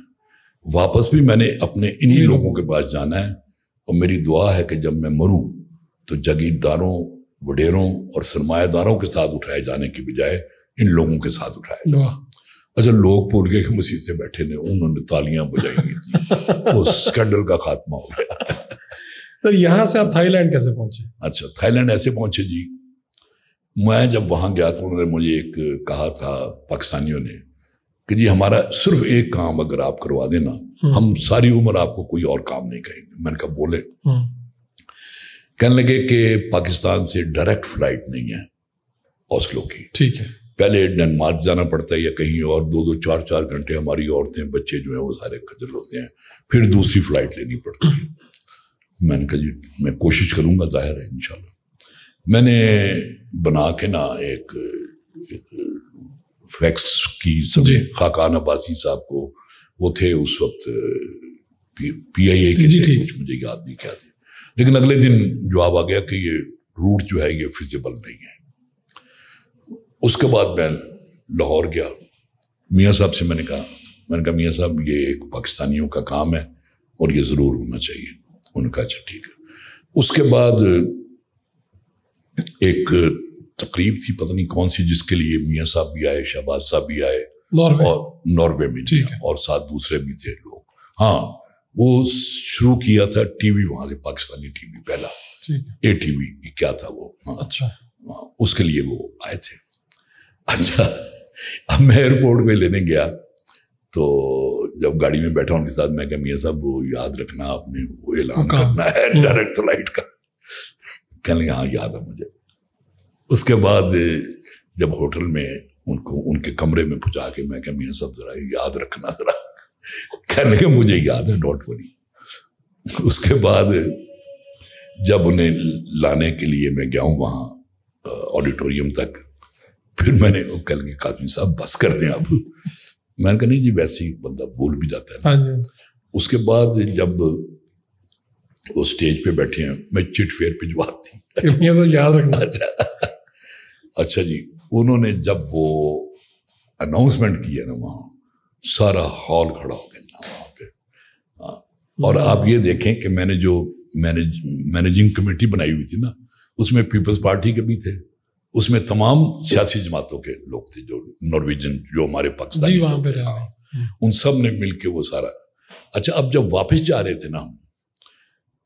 वापस भी मैंने अपने इन्हीं लोगों के पास जाना है और मेरी दुआ है कि जब मैं मरूं तो जगीरदारों वडेरों और सरमादारों के साथ उठाए जाने की बजाय इन लोगों के साथ उठाया जाए अच्छा लोग भूल गए कि मुसीबतें बैठे ने उन्होंने तालियां बजाई तो (laughs) स्कैंडल का खात्मा हो गया तो यहाँ से आप थाईलैंड कैसे पहुंचे अच्छा थाईलैंड ऐसे पहुंचे जी मैं जब वहां गया तो उन्होंने मुझे एक कहा था पाकिस्तानियों ने कि जी हमारा सिर्फ एक काम अगर आप करवा देना हम्म। हम सारी उम्र आपको कोई और काम नहीं कहेंगे मैंने कहा बोले हम्म। कहने लगे कि पाकिस्तान से डायरेक्ट फ्लाइट नहीं है हौसलों की ठीक है पहले डेनमार्क जाना पड़ता है या कहीं और दो दो चार चार घंटे हमारी औरतें बच्चे जो हैं वो सारे खजल होते हैं फिर दूसरी फ्लाइट लेनी पड़ती है मैंने कहा जी मैं कोशिश करूंगा जाहिर है इन मैंने बना के ना एक, एक फैक्ट्स की समझे खाकान अब्बासी साहब को वो थे उस वक्त पी आई ए के कुछ मुझे याद नहीं क्या थे लेकिन अगले दिन जवाब आ गया कि ये रूट जो है ये फिजिबल नहीं है उसके बाद मैं लाहौर गया मियाँ साहब से मैंने कहा मैंने कहा मियाँ साहब ये एक पाकिस्तानियों का काम है और ये ज़रूर होना चाहिए उनका अच्छा ठीक है उसके बाद एक तकरीब थी पता नहीं कौन सी जिसके लिए मियाँ साहब भी आए शहबाज साहब भी आए नॉर्वे और नॉर्वे में ठीक है और साथ दूसरे भी थे लोग हाँ वो शुरू किया था टीवी वहां से पाकिस्तानी टीवी पहला ए टीवी क्या था वो हाँ, अच्छा हाँ, उसके लिए वो आए थे अच्छा अब मैं एयरपोर्ट पे लेने गया तो जब गाड़ी में बैठा उनके साथ मैं मियाँ साहब वो याद रखना आपने वो ऐलान करना है डायरेक्ट हम्म। फ्लाइट का कहने हाँ याद है मुझे उसके बाद जब होटल में उनको उनके कमरे में पहुँचा के मैं क्या मियाँ सब जरा याद रखना जरा कहने के मुझे याद है डॉट वरी उसके बाद जब उन्हें लाने के लिए मैं गया हूँ वहाँ ऑडिटोरियम तक फिर मैंने कल के काजमी साहब बस कर दें अब मैंने कहा नहीं जी वैसे ही बंदा भूल भी जाता है हाँ, हाँ उसके बाद जब वो स्टेज पे बैठे हैं मैं चिट फेर पिजवाती याद रखना अच्छा अच्छा जी उन्होंने जब वो अनाउंसमेंट किया ना वहाँ सारा हॉल खड़ा हो गया ना वहाँ पे हाँ, और आप ये देखें कि मैंने जो मैनेज मैनेजिंग कमेटी बनाई हुई थी ना उसमें पीपल्स पार्टी के भी थे उसमें तमाम सियासी जमातों के लोग थे जो नॉर्वेजन जो हमारे पाकिस्तानी वहाँ पे हाँ, उन सब ने मिल के वो सारा अच्छा अब जब वापस जा रहे थे ना हम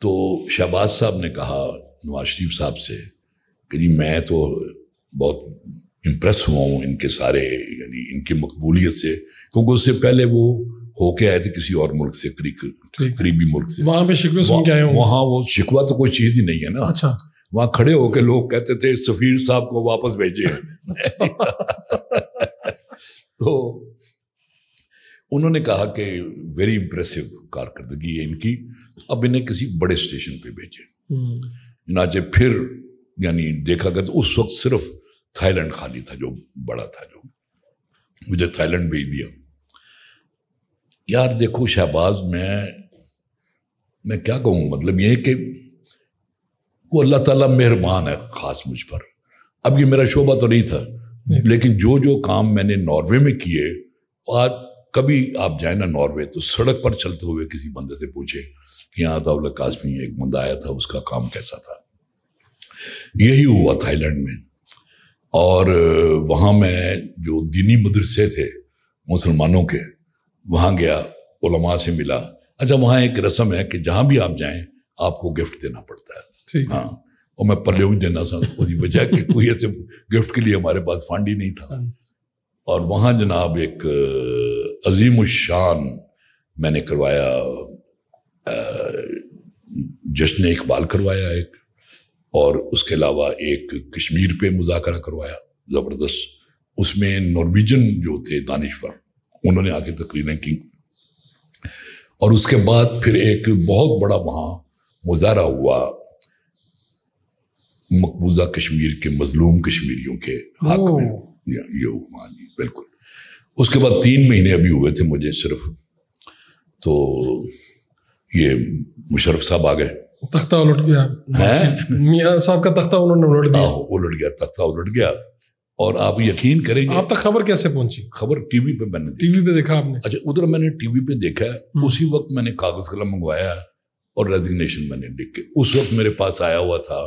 तो शहबाज साहब ने कहा नवाज शरीफ साहब से कि जी मैं तो बहुत इम्प्रेस हुआ हूँ इनके सारे यानी इनकी मकबूलियत से क्योंकि उससे पहले वो होके आए थे किसी और मुल्क से करीबी मुल्क से वहां पे शिकवे सुन के आए वहां वो शिकवा तो कोई चीज ही नहीं है ना अच्छा वहां खड़े होके लोग कहते थे सफीर साहब को वापस भेजे अच्छा। तो उन्होंने कहा कि वेरी इंप्रेसिव कारकर्दगी है इनकी अब इन्हें किसी बड़े स्टेशन पे भेजे हम्म। नाचे फिर यानी देखा गया तो उस वक्त सिर्फ थाईलैंड खाली था जो बड़ा था जो मुझे थाईलैंड भेज दिया यार देखो शहबाज मैं मैं क्या कहूँ मतलब ये कि वो अल्लाह ताला मेहरबान है ख़ास मुझ पर अब ये मेरा शोबा तो नहीं था नहीं। लेकिन जो जो काम मैंने नॉर्वे में किए और कभी आप जाए ना नॉर्वे तो सड़क पर चलते हुए किसी बंदे से पूछे कि यहाँ दाउल काश्मी एक बंदा आया था उसका काम कैसा था यही हुआ थाईलैंड में और वहाँ मैं जो दीनी मदरसे थे मुसलमानों के वहाँ गया उलमा से मिला अच्छा वहाँ एक रस्म है कि जहाँ भी आप जाएँ आपको गिफ्ट देना पड़ता है ठीक हाँ और मैं पल्ले भी देना सा उसकी वजह कि कोई ऐसे गिफ्ट के लिए हमारे पास फंड ही नहीं था हाँ। और वहाँ जनाब एक अजीम शान मैंने करवाया जश्न इकबाल करवाया एक और उसके अलावा एक कश्मीर पे मुजाकरा करवाया ज़बरदस्त उसमें नॉर्वेजन जो थे दानिश्वर उन्होंने आके तकरीरें की और उसके बाद फिर एक बहुत बड़ा वहाँ मुजाहरा हुआ मकबूजा कश्मीर के मजलूम कश्मीरियों के हक में ये हाँ जी बिल्कुल उसके बाद तीन महीने अभी हुए थे मुझे सिर्फ तो ये मुशरफ साहब आ गए तख्ता उलट गया है मियाँ साहब का तख्ता उन्होंने उलट दिया उलट गया तख्ता उलट गया और आप यकीन करेंगे आप तक खबर कैसे पहुंची खबर टीवी पे मैंने टीवी पे देखा आपने अच्छा उधर मैंने टीवी पे देखा हम्म। उसी वक्त मैंने कागज कलम मंगवाया और रेजिग्नेशन मैंने लिख के उस वक्त मेरे पास आया हुआ था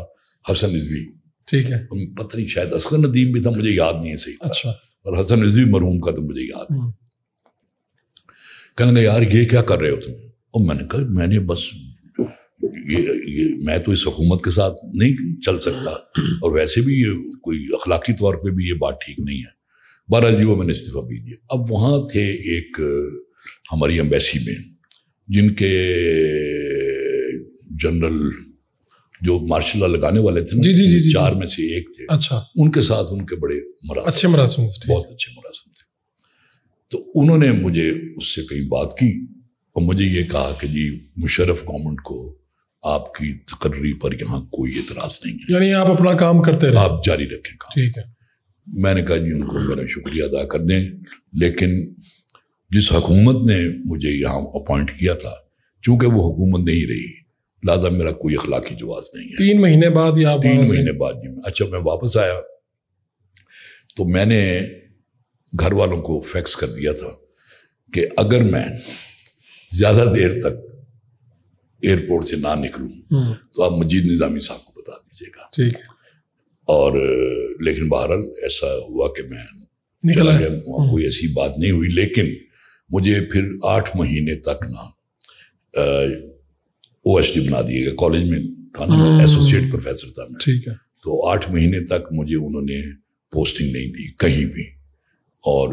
हसन रिजवी ठीक है पता नहीं शायद असगर नदीम भी था मुझे याद नहीं है सही अच्छा और हसन रिजवी मरहूम का तो मुझे याद हम्म। कहने लगा यार ये क्या कर रहे हो तुम और मैंने कहा मैंने बस ये ये मैं तो इस हुकूमत के साथ नहीं चल सकता और वैसे भी ये कोई अखलाकी तौर पे भी ये बात ठीक नहीं है बहरहाल जी वो मैंने इस्तीफ़ा भी दिया अब वहाँ थे एक हमारी एम्बेसी में जिनके जनरल जो मार्शल लगाने वाले थे जी जी जी, जी चार में से एक थे अच्छा उनके साथ उनके बड़े मरासम अच्छे मरासम थे बहुत अच्छे मरासम थे तो उन्होंने मुझे उससे कई बात की और मुझे ये कहा कि जी मुशरफ गवर्नमेंट को आपकी तकर्री पर यहाँ कोई एतराज नहीं है यानी आप अपना काम करते रहे आप जारी रखें काम ठीक है मैंने कहा जी उनको मेरा शुक्रिया अदा कर दें लेकिन जिस हकूमत ने मुझे यहाँ अपॉइंट किया था चूँकि वो हुकूमत नहीं रही लिहाजा मेरा कोई अखलाकी जवाब नहीं है तीन महीने बाद या तीन महीने बाद जी अच्छा मैं वापस आया तो मैंने घर वालों को फैक्स कर दिया था कि अगर मैं ज़्यादा देर तक एयरपोर्ट से ना निकलूं हम्म। तो आप मजीद निज़ामी साहब को बता दीजिएगा ठीक है और लेकिन बहरहाल ऐसा हुआ कि मैं निकला गया वहाँ हम्म। कोई ऐसी बात नहीं हुई लेकिन मुझे फिर आठ महीने तक ना ओ एस डी बना दिए गए कॉलेज में था ना एसोसिएट हम्म। प्रोफेसर था मैं ठीक है तो आठ महीने तक मुझे उन्होंने पोस्टिंग नहीं दी कहीं भी और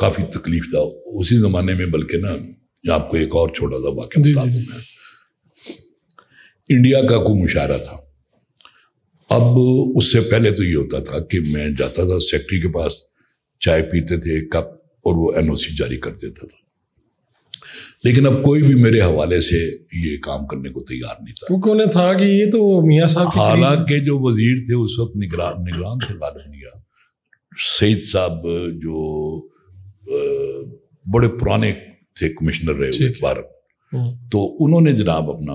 काफ़ी तकलीफ था उसी ज़माने में बल्कि ना आपको एक और छोटा सा वाक्य बता दूँ मैं इंडिया का को मुशायरा था अब उससे पहले तो ये होता था कि मैं जाता था सेक्रेटरी के पास चाय पीते थे कप और वो एनओसी जारी कर देता था लेकिन अब कोई भी मेरे हवाले से ये काम करने को तैयार नहीं था क्योंकि उन्हें था कि ये तो मियाँ साहब हालांकि जो वजीर थे उस वक्त निगरान निगरान थे गालिब सईद साहब जो बड़े पुराने थे कमिश्नर रहे हम्म। तो उन्होंने जनाब अपना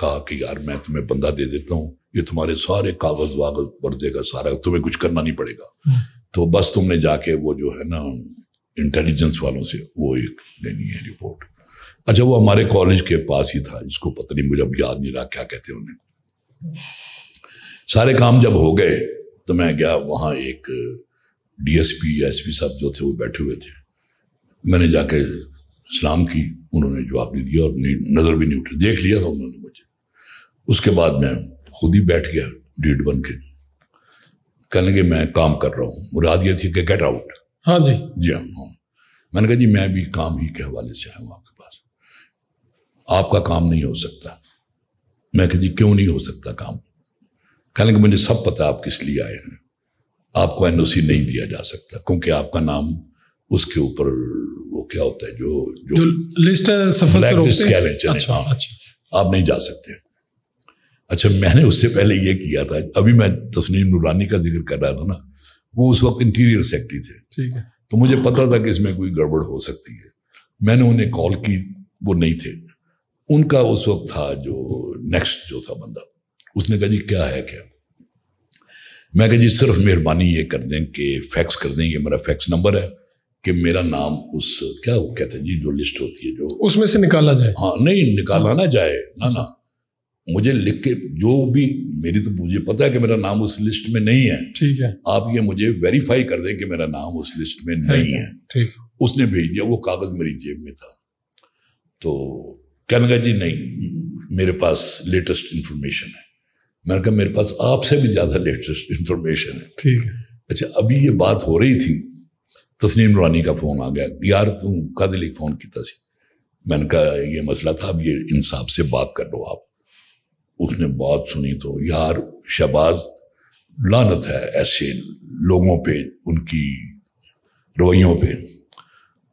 कहा कि यार मैं तुम्हें बंदा दे देता हूँ ये तुम्हारे सारे कागज वागज पर देगा सारा तुम्हें कुछ करना नहीं पड़ेगा हम्म। तो बस तुमने जाके वो जो है ना इंटेलिजेंस वालों से वो एक लेनी है रिपोर्ट अच्छा वो हमारे कॉलेज के पास ही था जिसको पता नहीं मुझे अब याद नहीं रहा क्या कहते उन्हें सारे काम जब हो गए तो मैं गया वहाँ एक डीएसपी एसपी साहब जो थे वो बैठे हुए थे मैंने जाके सलाम की उन्होंने जवाब नहीं दिया और नज़र भी नहीं उठी देख लिया था उन्होंने उसके बाद मैं खुद ही बैठ गया डीड बन के कहने लगे मैं काम कर रहा हूँ मुराद ये थी कि गेट आउट हाँ जी जी हाँ, हाँ मैंने कहा जी मैं भी काम ही के हवाले से आया हूँ आपके पास आपका काम नहीं हो सकता मैं कह जी क्यों नहीं हो सकता काम कहने लगे मुझे सब पता आप किस लिए आए हैं आपको एन नहीं दिया जा सकता क्योंकि आपका नाम उसके ऊपर वो क्या होता है जो जो, जो लिस्ट सफर से रोकते हैं अच्छा, हाँ। अच्छा आप नहीं जा सकते अच्छा मैंने उससे पहले ये किया था अभी मैं तस्नीम नूरानी का जिक्र कर रहा था ना वो उस वक्त इंटीरियर सेक्रेटरी थे ठीक है तो मुझे पता था कि इसमें कोई गड़बड़ हो सकती है मैंने उन्हें कॉल की वो नहीं थे उनका उस वक्त था जो नेक्स्ट जो था बंदा उसने कहा जी क्या है क्या मैं कह जी सिर्फ मेहरबानी ये कर दें कि फैक्स कर दें ये मेरा फैक्स नंबर है कि मेरा नाम उस क्या वो कहते हैं जी जो लिस्ट होती है जो उसमें से निकाला जाए हाँ नहीं निकाला ना जाए ना ना मुझे लिख के जो भी मेरी तो मुझे पता है कि मेरा नाम उस लिस्ट में नहीं है ठीक है आप ये मुझे वेरीफाई कर दें कि मेरा नाम उस लिस्ट में नहीं है ठीक उसने भेज दिया वो कागज मेरी जेब में था तो कहने लगा जी नहीं मेरे पास लेटेस्ट इन्फॉर्मेशन है मैंने कहा मेरे पास आपसे भी ज्यादा लेटेस्ट इन्फॉर्मेशन है ठीक है अच्छा अभी ये बात हो रही थी तस्नीम रानी का फोन आ गया यार तू कद फोन किया मैंने कहा ये मसला था अब ये इंसाफ से बात कर लो आप उसने बात सुनी तो यार शहबाज लानत है ऐसे लोगों पे उनकी रवैयों पे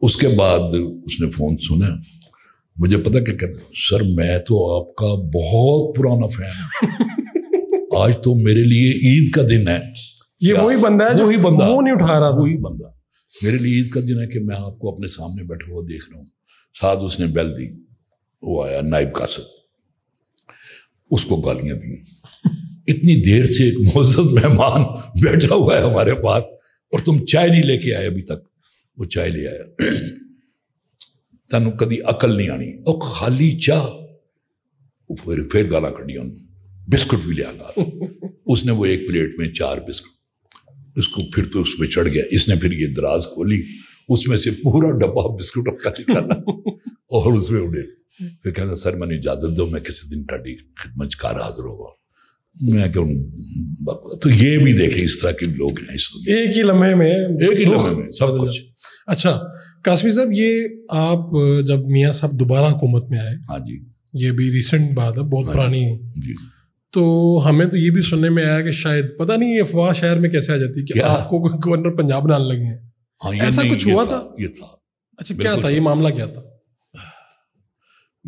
उसके बाद उसने फ़ोन सुना मुझे पता क्या कहते सर मैं तो आपका बहुत पुराना फैन हूँ (laughs) आज तो मेरे लिए ईद का दिन है ये वही बंदा है जो ही बंदा वो नहीं उठा रहा वही बंदा मेरे लिए ईद का दिन है कि मैं आपको अपने सामने बैठा हुआ देख रहा हूँ साथ उसने बैल दी वो आया नाइब कासद उसको गालियां दी इतनी देर से एक मोजस मेहमान बैठा हुआ है हमारे पास और तुम चाय नहीं लेके आए अभी तक वो चाय ले आया तेन कभी अकल नहीं आनी और खाली चाह फिर फिर गाला कटिया बिस्कुट भी लिया उसने वो एक प्लेट में चार बिस्कुट उसको फिर तो उसमें चढ़ गया इसने फिर ये दराज खोली उसमें से पूरा डब्बा बिस्कुट का निकाला और उसमें उड़े फिर कहना सर मैंने इजाजत दो मैं किसी दिन ढाडी खिदमत कार हाजिर होगा मैं क्यों तो ये भी देखे इस तरह के लोग हैं इस एक ही लम्हे में एक ही लम्हे में सब कुछ अच्छा कासमी साहब ये आप जब मियाँ साहब दोबारा हुकूमत में आए हाँ जी ये भी रिसेंट बात है बहुत हाँ पुरानी जी तो हमें तो ये भी सुनने में आया कि शायद पता नहीं ये अफवाह शहर में कैसे आ जाती है कि आपको गवर्नर पंजाब डालने लगे हैं हाँ ये ऐसा कुछ हुआ था, था ये था अच्छा क्या था ये मामला क्या था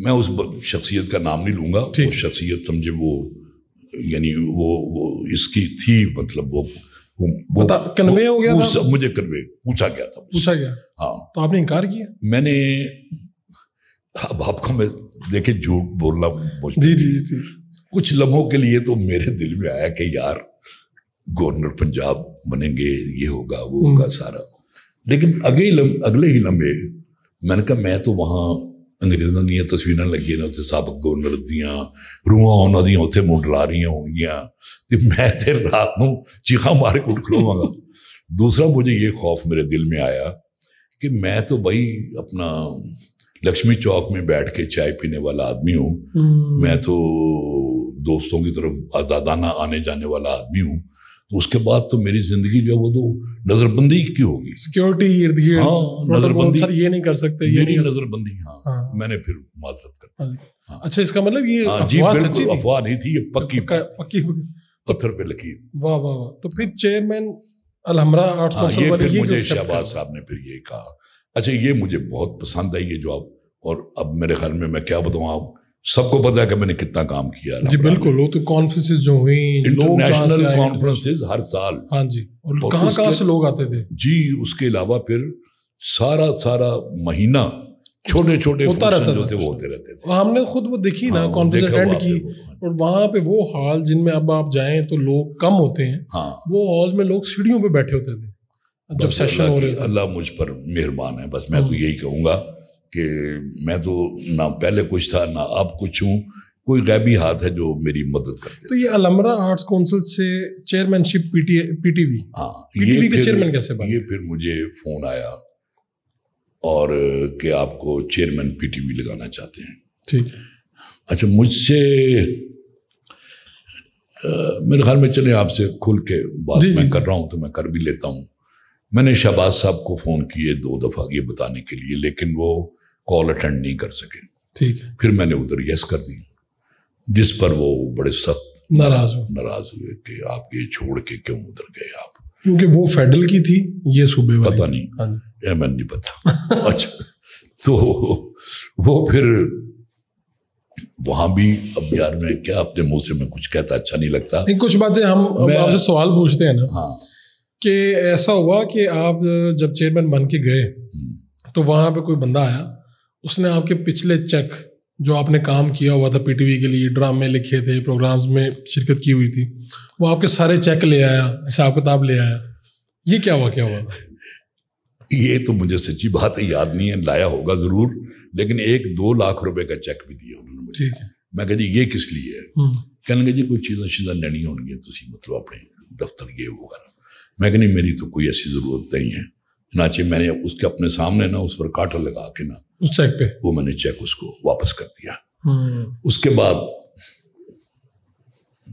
मैं उस शख्सियत का नाम नहीं लूंगा वो शख्सियत समझे वो यानी वो वो इसकी थी मतलब वो वो, वो कन्वे हो गया था मुझे कन्वे पूछा गया था पूछा गया हाँ तो आपने इनकार किया मैंने अब आपको मैं देखे झूठ बोलना जी जी जी कुछ लम्हों के लिए तो मेरे दिल में आया कि यार गवर्नर पंजाब बनेंगे ये होगा वो हम्म। होगा सारा लेकिन अगले ही अगले ही लम्बे मैंने कहा मैं तो वहाँ अंग्रेजों दिन तस्वीर लगे ਨੇ ਉੱਥੇ ਸਾਬਕ ਗਵਰਨਰ ਦੀਆਂ ਰੂਹਾਂ ਉਹਨਾਂ ਦੀਆਂ ਉੱਥੇ रही हो हाँ। तो मैं ਤੇ रात को चीखा मार के उठ ਖਲੋਵਾਂਗਾ दूसरा मुझे ये खौफ मेरे दिल में आया कि मैं तो भाई अपना लक्ष्मी चौक में बैठ के चाय पीने वाला आदमी हूँ हम्म। मैं तो दोस्तों की तरफ आज़ादाना आने जाने वाला आदमी हूँ तो उसके बाद तो मेरी जिंदगी जो है वो तो नजरबंदी की होगी सिक्योरिटी इर्द गिर्द हाँ नजरबंदी ये नहीं कर सकते ये नहीं नजरबंदी हाँ, हाँ मैंने फिर माजरत कर अच्छा, हाँ, अच्छा इसका मतलब ये हाँ, अफवाह सच्ची अफवाह नहीं थी ये पक्की पक्की पत्थर पे लकीर वाह वाह वाह तो फिर चेयरमैन अलहमरा आर्ट हाँ, ये फिर मुझे शहबाज साहब ने फिर ये कहा अच्छा ये मुझे बहुत पसंद आई ये जो आप और अब मेरे ख्याल में मैं क्या बताऊँ आप सबको पता है कि मैंने कितना काम किया जी बिल्कुल वो तो कॉन्फ्रेंसिस जो हुई इंटरनेशनल कॉन्फ्रेंसिस हर साल हाँ जी और, और कहाँ कहाँ से लोग आते थे जी उसके अलावा फिर सारा सारा महीना छोटे छोटे होता रहता जो वो होते रहते थे हमने खुद वो देखी ना कॉन्फ्रेंस हाँ, अटेंड की हाँ। और वहां पे वो हॉल जिनमें अब आप जाए तो लोग कम होते हैं हाँ। वो हॉल में लोग सीढ़ियों पे बैठे होते थे जब सेशन हो रहे अल्लाह मुझ पर मेहरबान है बस मैं तो यही कहूंगा कि मैं तो ना पहले कुछ था ना अब कुछ हूँ कोई गैबी हाथ है जो मेरी मदद करते तो ये अलमरा आर्ट्स काउंसिल से चेयरमैनशिप पीटी पीटीवी हाँ पीटीवी के चेयरमैन कैसे बने ये फिर मुझे फोन आया और कि आपको चेयरमैन पीटीवी लगाना चाहते हैं ठीक अच्छा मुझसे मेरे ख्याल में चले आपसे खुल के बात जी, मैं जी, कर रहा हूँ तो मैं कर भी लेता हूँ मैंने शहबाज साहब को फ़ोन किए दो दफ़ा ये बताने के लिए लेकिन वो कॉल अटेंड नहीं कर सके ठीक है फिर मैंने उधर यस कर दी जिस पर वो बड़े सख्त नाराज हुए नाराज हुए कि आप ये छोड़ के क्यों उधर गए आप क्योंकि वो फेडरल की थी ये सूबे पता नहीं हाँ एमएन नहीं पता (laughs) अच्छा तो वो फिर वहां भी अब यार में क्या अपने मुंह से मैं कुछ कहता अच्छा नहीं लगता नहीं कुछ बातें हम आपसे सवाल पूछते हैं ना हाँ कि ऐसा हुआ कि आप जब चेयरमैन बन के गए हम्म। तो वहां पे कोई बंदा आया उसने आपके पिछले चेक जो आपने काम किया हुआ था पीटीवी के लिए ड्रामे लिखे थे प्रोग्राम्स में शिरकत की हुई थी वो आपके सारे चेक ले आया हिसाब किताब ले आया ये क्या हुआ क्या हुआ ये तो मुझे सच्ची बात है याद नहीं है लाया होगा ज़रूर लेकिन एक दो लाख रुपए का चेक भी दिया उन्होंने मुझे ठीक है मैं कह जी ये किस लिए है हम्म। कहने लगे जी कोई चीजें शीजा लेनी होनी तुम मतलब अपने दफ्तर ये वो करना मैं नहीं मेरी तो कोई ऐसी ज़रूरत नहीं है नाचे मैंने उसके अपने सामने ना उस पर काटा लगा के ना उस चेक पे वो मैंने चेक उसको वापस कर दिया हम्म। उसके बाद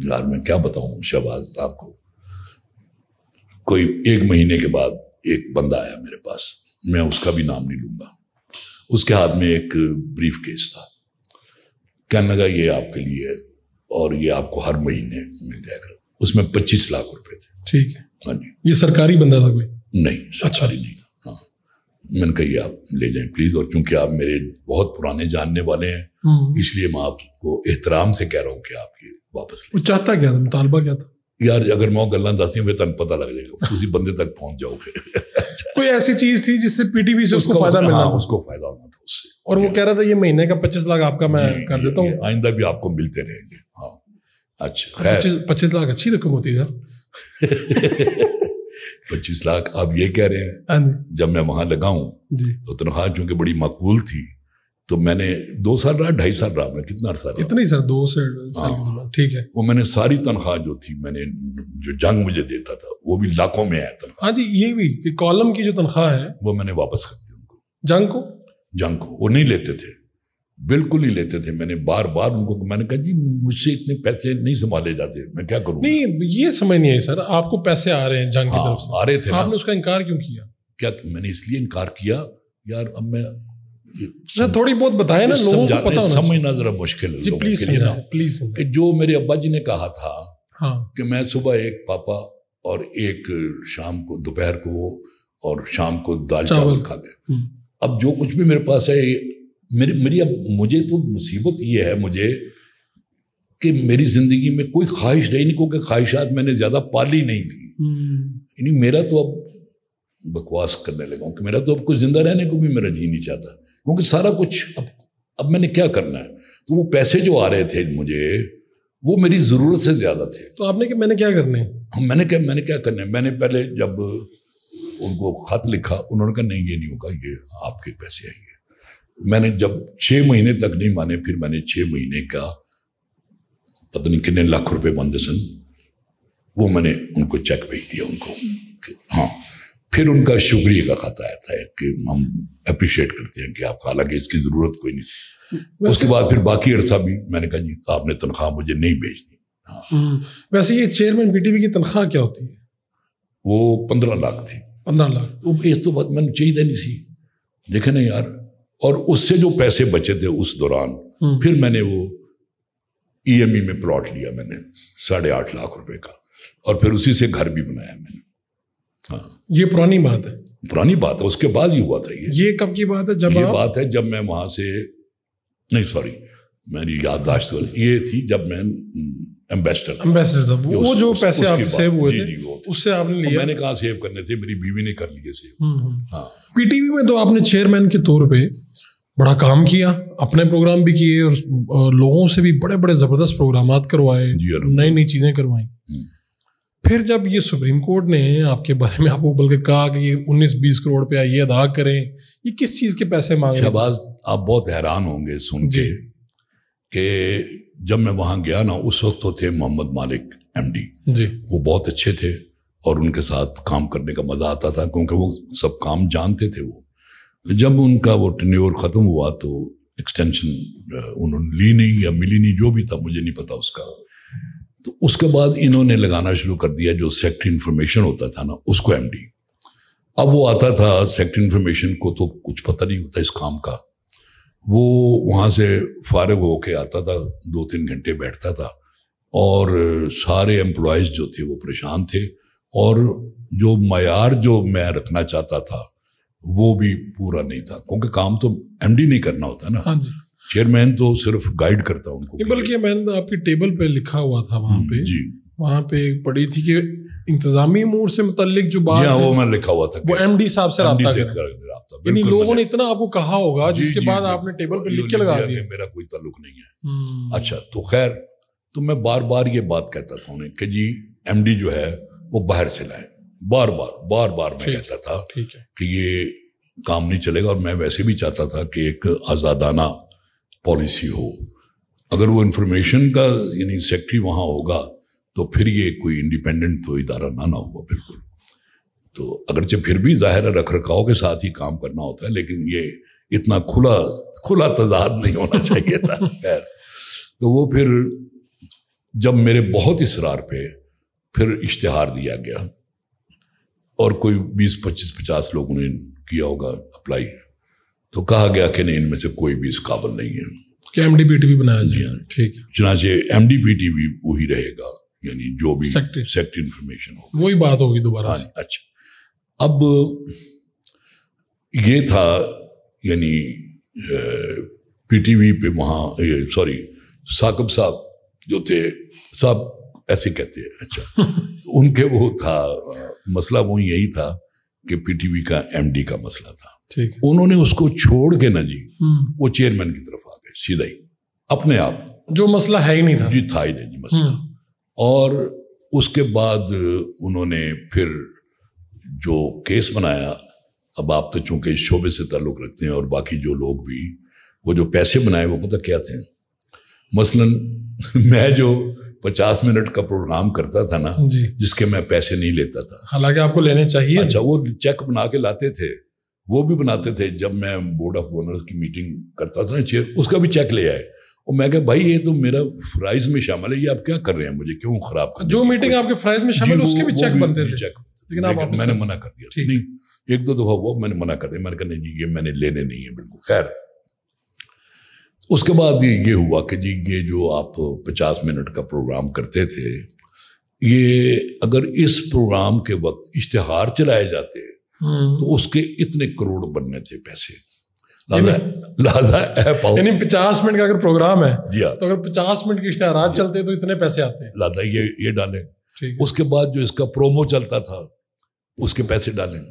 यार मैं क्या बताऊं शहबाज आपको कोई एक महीने के बाद एक बंदा आया मेरे पास मैं उसका भी नाम नहीं लूंगा उसके हाथ में एक ब्रीफ केस था कहने लगा ये आपके लिए और ये आपको हर महीने मिल जाएगा उसमें पच्चीस लाख रुपए थे ठीक है हाँ जी ये सरकारी बंदा था कोई नहीं सरकारी अच्छा नहीं मैंने कही आप ले जाए प्लीज और क्योंकि आप मेरे बहुत पुराने जानने वाले हैं हाँ। इसलिए मैं आपको एहतराम से कह रहा हूँ कि आप ये वापस ले चाहता क्या था मुतालबा क्या था यार अगर मैं गल्ला दसियां फिर तुम पता लग जाएगा उसी बंदे तक पहुंच जाओगे (laughs) कोई ऐसी चीज थी जिससे पीटीवी से उसको फायदा मिला हाँ, उसको फायदा होना था उससे और वो कह रहा था ये महीने का पच्चीस लाख आपका मैं कर देता हूँ आइंदा भी आपको मिलते रहेंगे हाँ अच्छा पच्चीस लाख अच्छी रकम होती है (laughs) पच्चीस लाख आप ये कह रहे हैं हाँ जब मैं वहां लगाऊ तो तनख्वाह चूंकि बड़ी मकबूल थी तो मैंने दो साल रहा ढाई साल रहा मैं कितना साल ही सर दो से हाँ। ठीक है वो मैंने सारी तनख्वाह जो थी मैंने जो जंग मुझे देता था वो भी लाखों में आया था हाँ जी ये भी कि कॉलम की जो तनख्वाह है वो मैंने वापस कर दी उनको जंग को जंग को वो नहीं लेते थे बिल्कुल ही लेते थे मैंने बार बार उनको मैंने कहा जी मुझसे इतने पैसे नहीं संभाले जाते मैं क्या करूँ नहीं ये समझ नहीं आई सर आपको पैसे आ रहे हैं जंग की हाँ, तरफ से आ रहे थे आपने उसका इनकार क्यों किया क्या तो मैंने इसलिए इनकार किया यार अब मैं सर थोड़ी बहुत बताए ना लोगों को पता समझना जरा मुश्किल है प्लीज प्लीज कि जो मेरे अब्बा जी ने कहा था हाँ। कि मैं सुबह एक पापा और एक शाम को दोपहर को और शाम को दाल चावल, चावल खा गए हम्म। अब जो कुछ भी मेरे पास है मेरी मेरी अब मुझे तो मुसीबत ये है मुझे कि मेरी ज़िंदगी में कोई ख्वाहिश रही नहीं क्योंकि ख्वाहिशात मैंने ज़्यादा पाली नहीं थी हम्म। यानी मेरा तो अब बकवास करने लगा कि मेरा तो अब कोई ज़िंदा रहने को भी मेरा जी नहीं चाहता क्योंकि सारा कुछ अब अब मैंने क्या करना है तो वो पैसे जो आ रहे थे मुझे वो मेरी ज़रूरत से ज़्यादा थे तो आपने कि हाँ, मैंने क्या करने हैं मैंने क्या मैंने क्या करने मैंने पहले जब उनको ख़त लिखा उन्होंने कहा नहीं ये नहीं होगा ये आपके पैसे आएंगे मैंने जब छह महीने तक नहीं माने फिर मैंने छह महीने का पता नहीं कितने लाख रुपए सन वो मैंने उनको चेक भेज दिया उनको हाँ फिर उनका शुक्रिया का खाता आया था कि हम अप्रिशिएट करते हैं कि आपका हालांकि इसकी ज़रूरत कोई नहीं थी उसके बाद फिर बाकी अरसा भी मैंने कहा जी तो आपने तनख्वाह मुझे नहीं भेजनी हाँ। हम्म। वैसे ये चेयरमैन बीटीवी की तनख्वाह क्या होती है वो पंद्रह लाख थी पंद्रह लाख इस तो बाद मैंने चाहिए नहीं सी देखे ना यार और उससे जो पैसे बचे थे उस दौरान हम्म। फिर मैंने वो ईएमई e e में प्लॉट लिया मैंने साढ़े आठ लाख रुपए का और फिर उसी से घर भी बनाया मैंने हाँ ये पुरानी बात है पुरानी बात है उसके बाद ही हुआ था ये ये कब की बात है जब ये आप... बात है जब मैं वहां से नहीं सॉरी मेरी याददाश्त ये थी जब मैं एम्बेसडर हम्म, एम्बेसडर था वो, जो पैसे आप सेव हुए थे उससे आपने तो लिया मैंने कहा सेव करने थे मेरी बीवी ने कर लिए सेव हम्म, हम्म। हाँ पीटीवी में तो आपने चेयरमैन के तौर पे बड़ा काम किया अपने प्रोग्राम भी किए और लोगों से भी बड़े बड़े ज़बरदस्त प्रोग्राम करवाए नई नई चीज़ें करवाई फिर जब ये सुप्रीम कोर्ट ने आपके बारे में आपको बल्कि कहा कि उन्नीस बीस करोड़ रुपया ये अदा करें ये किस चीज़ के पैसे मांगे शहबाज आप बहुत हैरान होंगे सुन के कि जब मैं वहाँ गया ना उस वक्त तो थे मोहम्मद मालिक एमडी जी वो बहुत अच्छे थे और उनके साथ काम करने का मज़ा आता था क्योंकि वो सब काम जानते थे वो जब उनका वो टन्योर ख़त्म हुआ तो एक्सटेंशन उन्होंने ली नहीं या मिली नहीं जो भी था मुझे नहीं पता उसका तो उसके बाद इन्होंने लगाना शुरू कर दिया जो सेक्टर इन्फॉर्मेशन होता था ना उसको एमडी अब वो आता था सेक्टर इन्फॉर्मेशन को तो कुछ पता नहीं होता इस काम का वो वहाँ से फारग होके आता था दो तीन घंटे बैठता था और सारे एम्प्लॉयज़ जो थे वो परेशान थे और जो मैार जो मैं रखना चाहता था वो भी पूरा नहीं था क्योंकि काम तो एमडी नहीं करना होता ना हाँ जी चेयरमैन तो सिर्फ गाइड करता उनको बल्कि मैंने आपकी टेबल पे लिखा हुआ था वहाँ हम्म, पे जी वहाँ पे पड़ी थी कि इंतजामी अमूर से मतलब जो बात वो मैं लिखा हुआ था वो एम डी साहब से यानी लोगों ने इतना आपको कहा होगा जिसके बाद आपने टेबल पर लिख के लगा दिया मेरा कोई ताल्लुक नहीं है हम्म। अच्छा तो खैर तो मैं बार बार ये बात कहता था उन्हें कि जी एमडी जो है वो बाहर से लाए बार बार बार बार मैं कहता था कि ये काम नहीं चलेगा और मैं वैसे भी चाहता था कि एक आज़ादाना पॉलिसी हो अगर वो इन्फॉर्मेशन का यानी सेक्रेटरी वहाँ होगा तो फिर ये कोई इंडिपेंडेंट तो इदारा ना ना हुआ बिल्कुल तो अगरचे फिर भी जाहिर है रख रखाव के साथ ही काम करना होता है लेकिन ये इतना खुला खुला तजाद नहीं होना (laughs) चाहिए था खैर तो वो फिर जब मेरे बहुत इसरार पे फिर इश्तहार दिया गया और कोई बीस पच्चीस पचास लोगों ने किया होगा अप्लाई तो कहा गया कि नहीं इनमें से कोई भी इस काबल नहीं है क्या एम डी पी टी भी बनाया जी हाँ। ठीक चुनाचे एम डी पी टी भी वही रहेगा यानी जो भी सेक्ट इन्फॉर्मेशन हो वही बात होगी दोबारा हाँ अच्छा अब ये था यानी पीटीवी पे वहाँ सॉरी साकब साहब जो थे साहब ऐसे कहते हैं अच्छा (laughs) तो उनके वो था मसला वो यही था कि पीटीवी का एमडी का मसला था उन्होंने उसको छोड़ के ना जी हम्म। वो चेयरमैन की तरफ आ गए सीधा ही अपने आप जो मसला है ही नहीं था जी था ही नहीं जी मसला हम्म। और उसके बाद उन्होंने फिर जो केस बनाया अब आप तो चूंकि शोबे से ताल्लुक़ रखते हैं और बाकी जो लोग भी वो जो पैसे बनाए वो पता क्या थे मसलन (laughs) मैं जो पचास मिनट का प्रोग्राम करता था ना जी जिसके मैं पैसे नहीं लेता था हालांकि आपको लेने चाहिए अच्छा वो चेक बना के लाते थे वो भी बनाते थे जब मैं बोर्ड ऑफ गवर्नर्स की मीटिंग करता था ना चेयर उसका भी चेक ले आए और मैं कहा भाई ये तो मेरा फ्राइज में शामिल है ये आप क्या कर रहे हैं मुझे क्यों खराब कर जो मीटिंग आपके फ्राइज में शामिल उसके भी चेक बनते थे चेक लेकिन आप मैंने मना कर दिया नहीं एक दो दफा हुआ मैंने मना कर दिया मैंने कहा जी ये मैंने लेने नहीं है बिल्कुल खैर उसके बाद ये ये हुआ कि जी ये जो आप पचास मिनट का प्रोग्राम करते थे ये अगर इस प्रोग्राम के वक्त इश्तहार चलाए जाते हम्म। तो उसके इतने करोड़ बनने थे पैसे ऐप यानी पचास मिनट का अगर प्रोग्राम है जी हाँ तो अगर पचास मिनट के इश्तेहार चलते तो इतने पैसे आते हैं लादा ये ये डालें उसके बाद जो इसका प्रोमो चलता था उसके पैसे डालें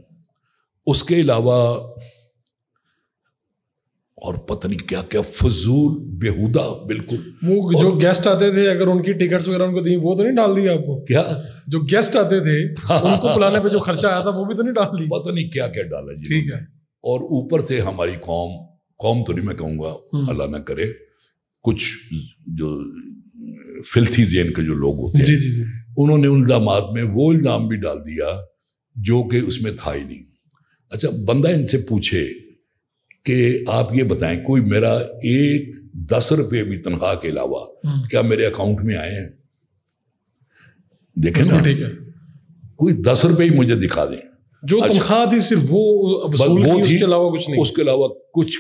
उसके अलावा और पता नहीं क्या क्या फजूल बेहुदा बिल्कुल वो जो गेस्ट आते थे अगर उनकी टिकट्स वगैरह उनको दी वो तो नहीं डाल दी आपको क्या जो गेस्ट आते थे (laughs) उनको बुलाने पे जो खर्चा आया था वो भी तो नहीं डाल दी पता नहीं क्या क्या डाला जी ठीक है और ऊपर से हमारी कौम कौम तो नहीं मैं कहूँगा हम्म। अल्लाह ना करे कुछ जो फिल्थी जेन के जो लोग होते हैं उन्होंने उन इल्ज़ाम में वो इल्ज़ाम भी डाल दिया जो कि उसमें था ही नहीं अच्छा बंदा इनसे पूछे कि आप ये बताएं कोई मेरा एक दस रुपये भी तनख्वाह के अलावा हम्म। क्या मेरे अकाउंट में आए हैं देखें ना कोई दस रुपये ही मुझे दिखा दें जो अच्छा। तनख्वाह थी सिर्फ वो वसूल थी उसके अलावा कुछ नहीं उसके अलावा कुछ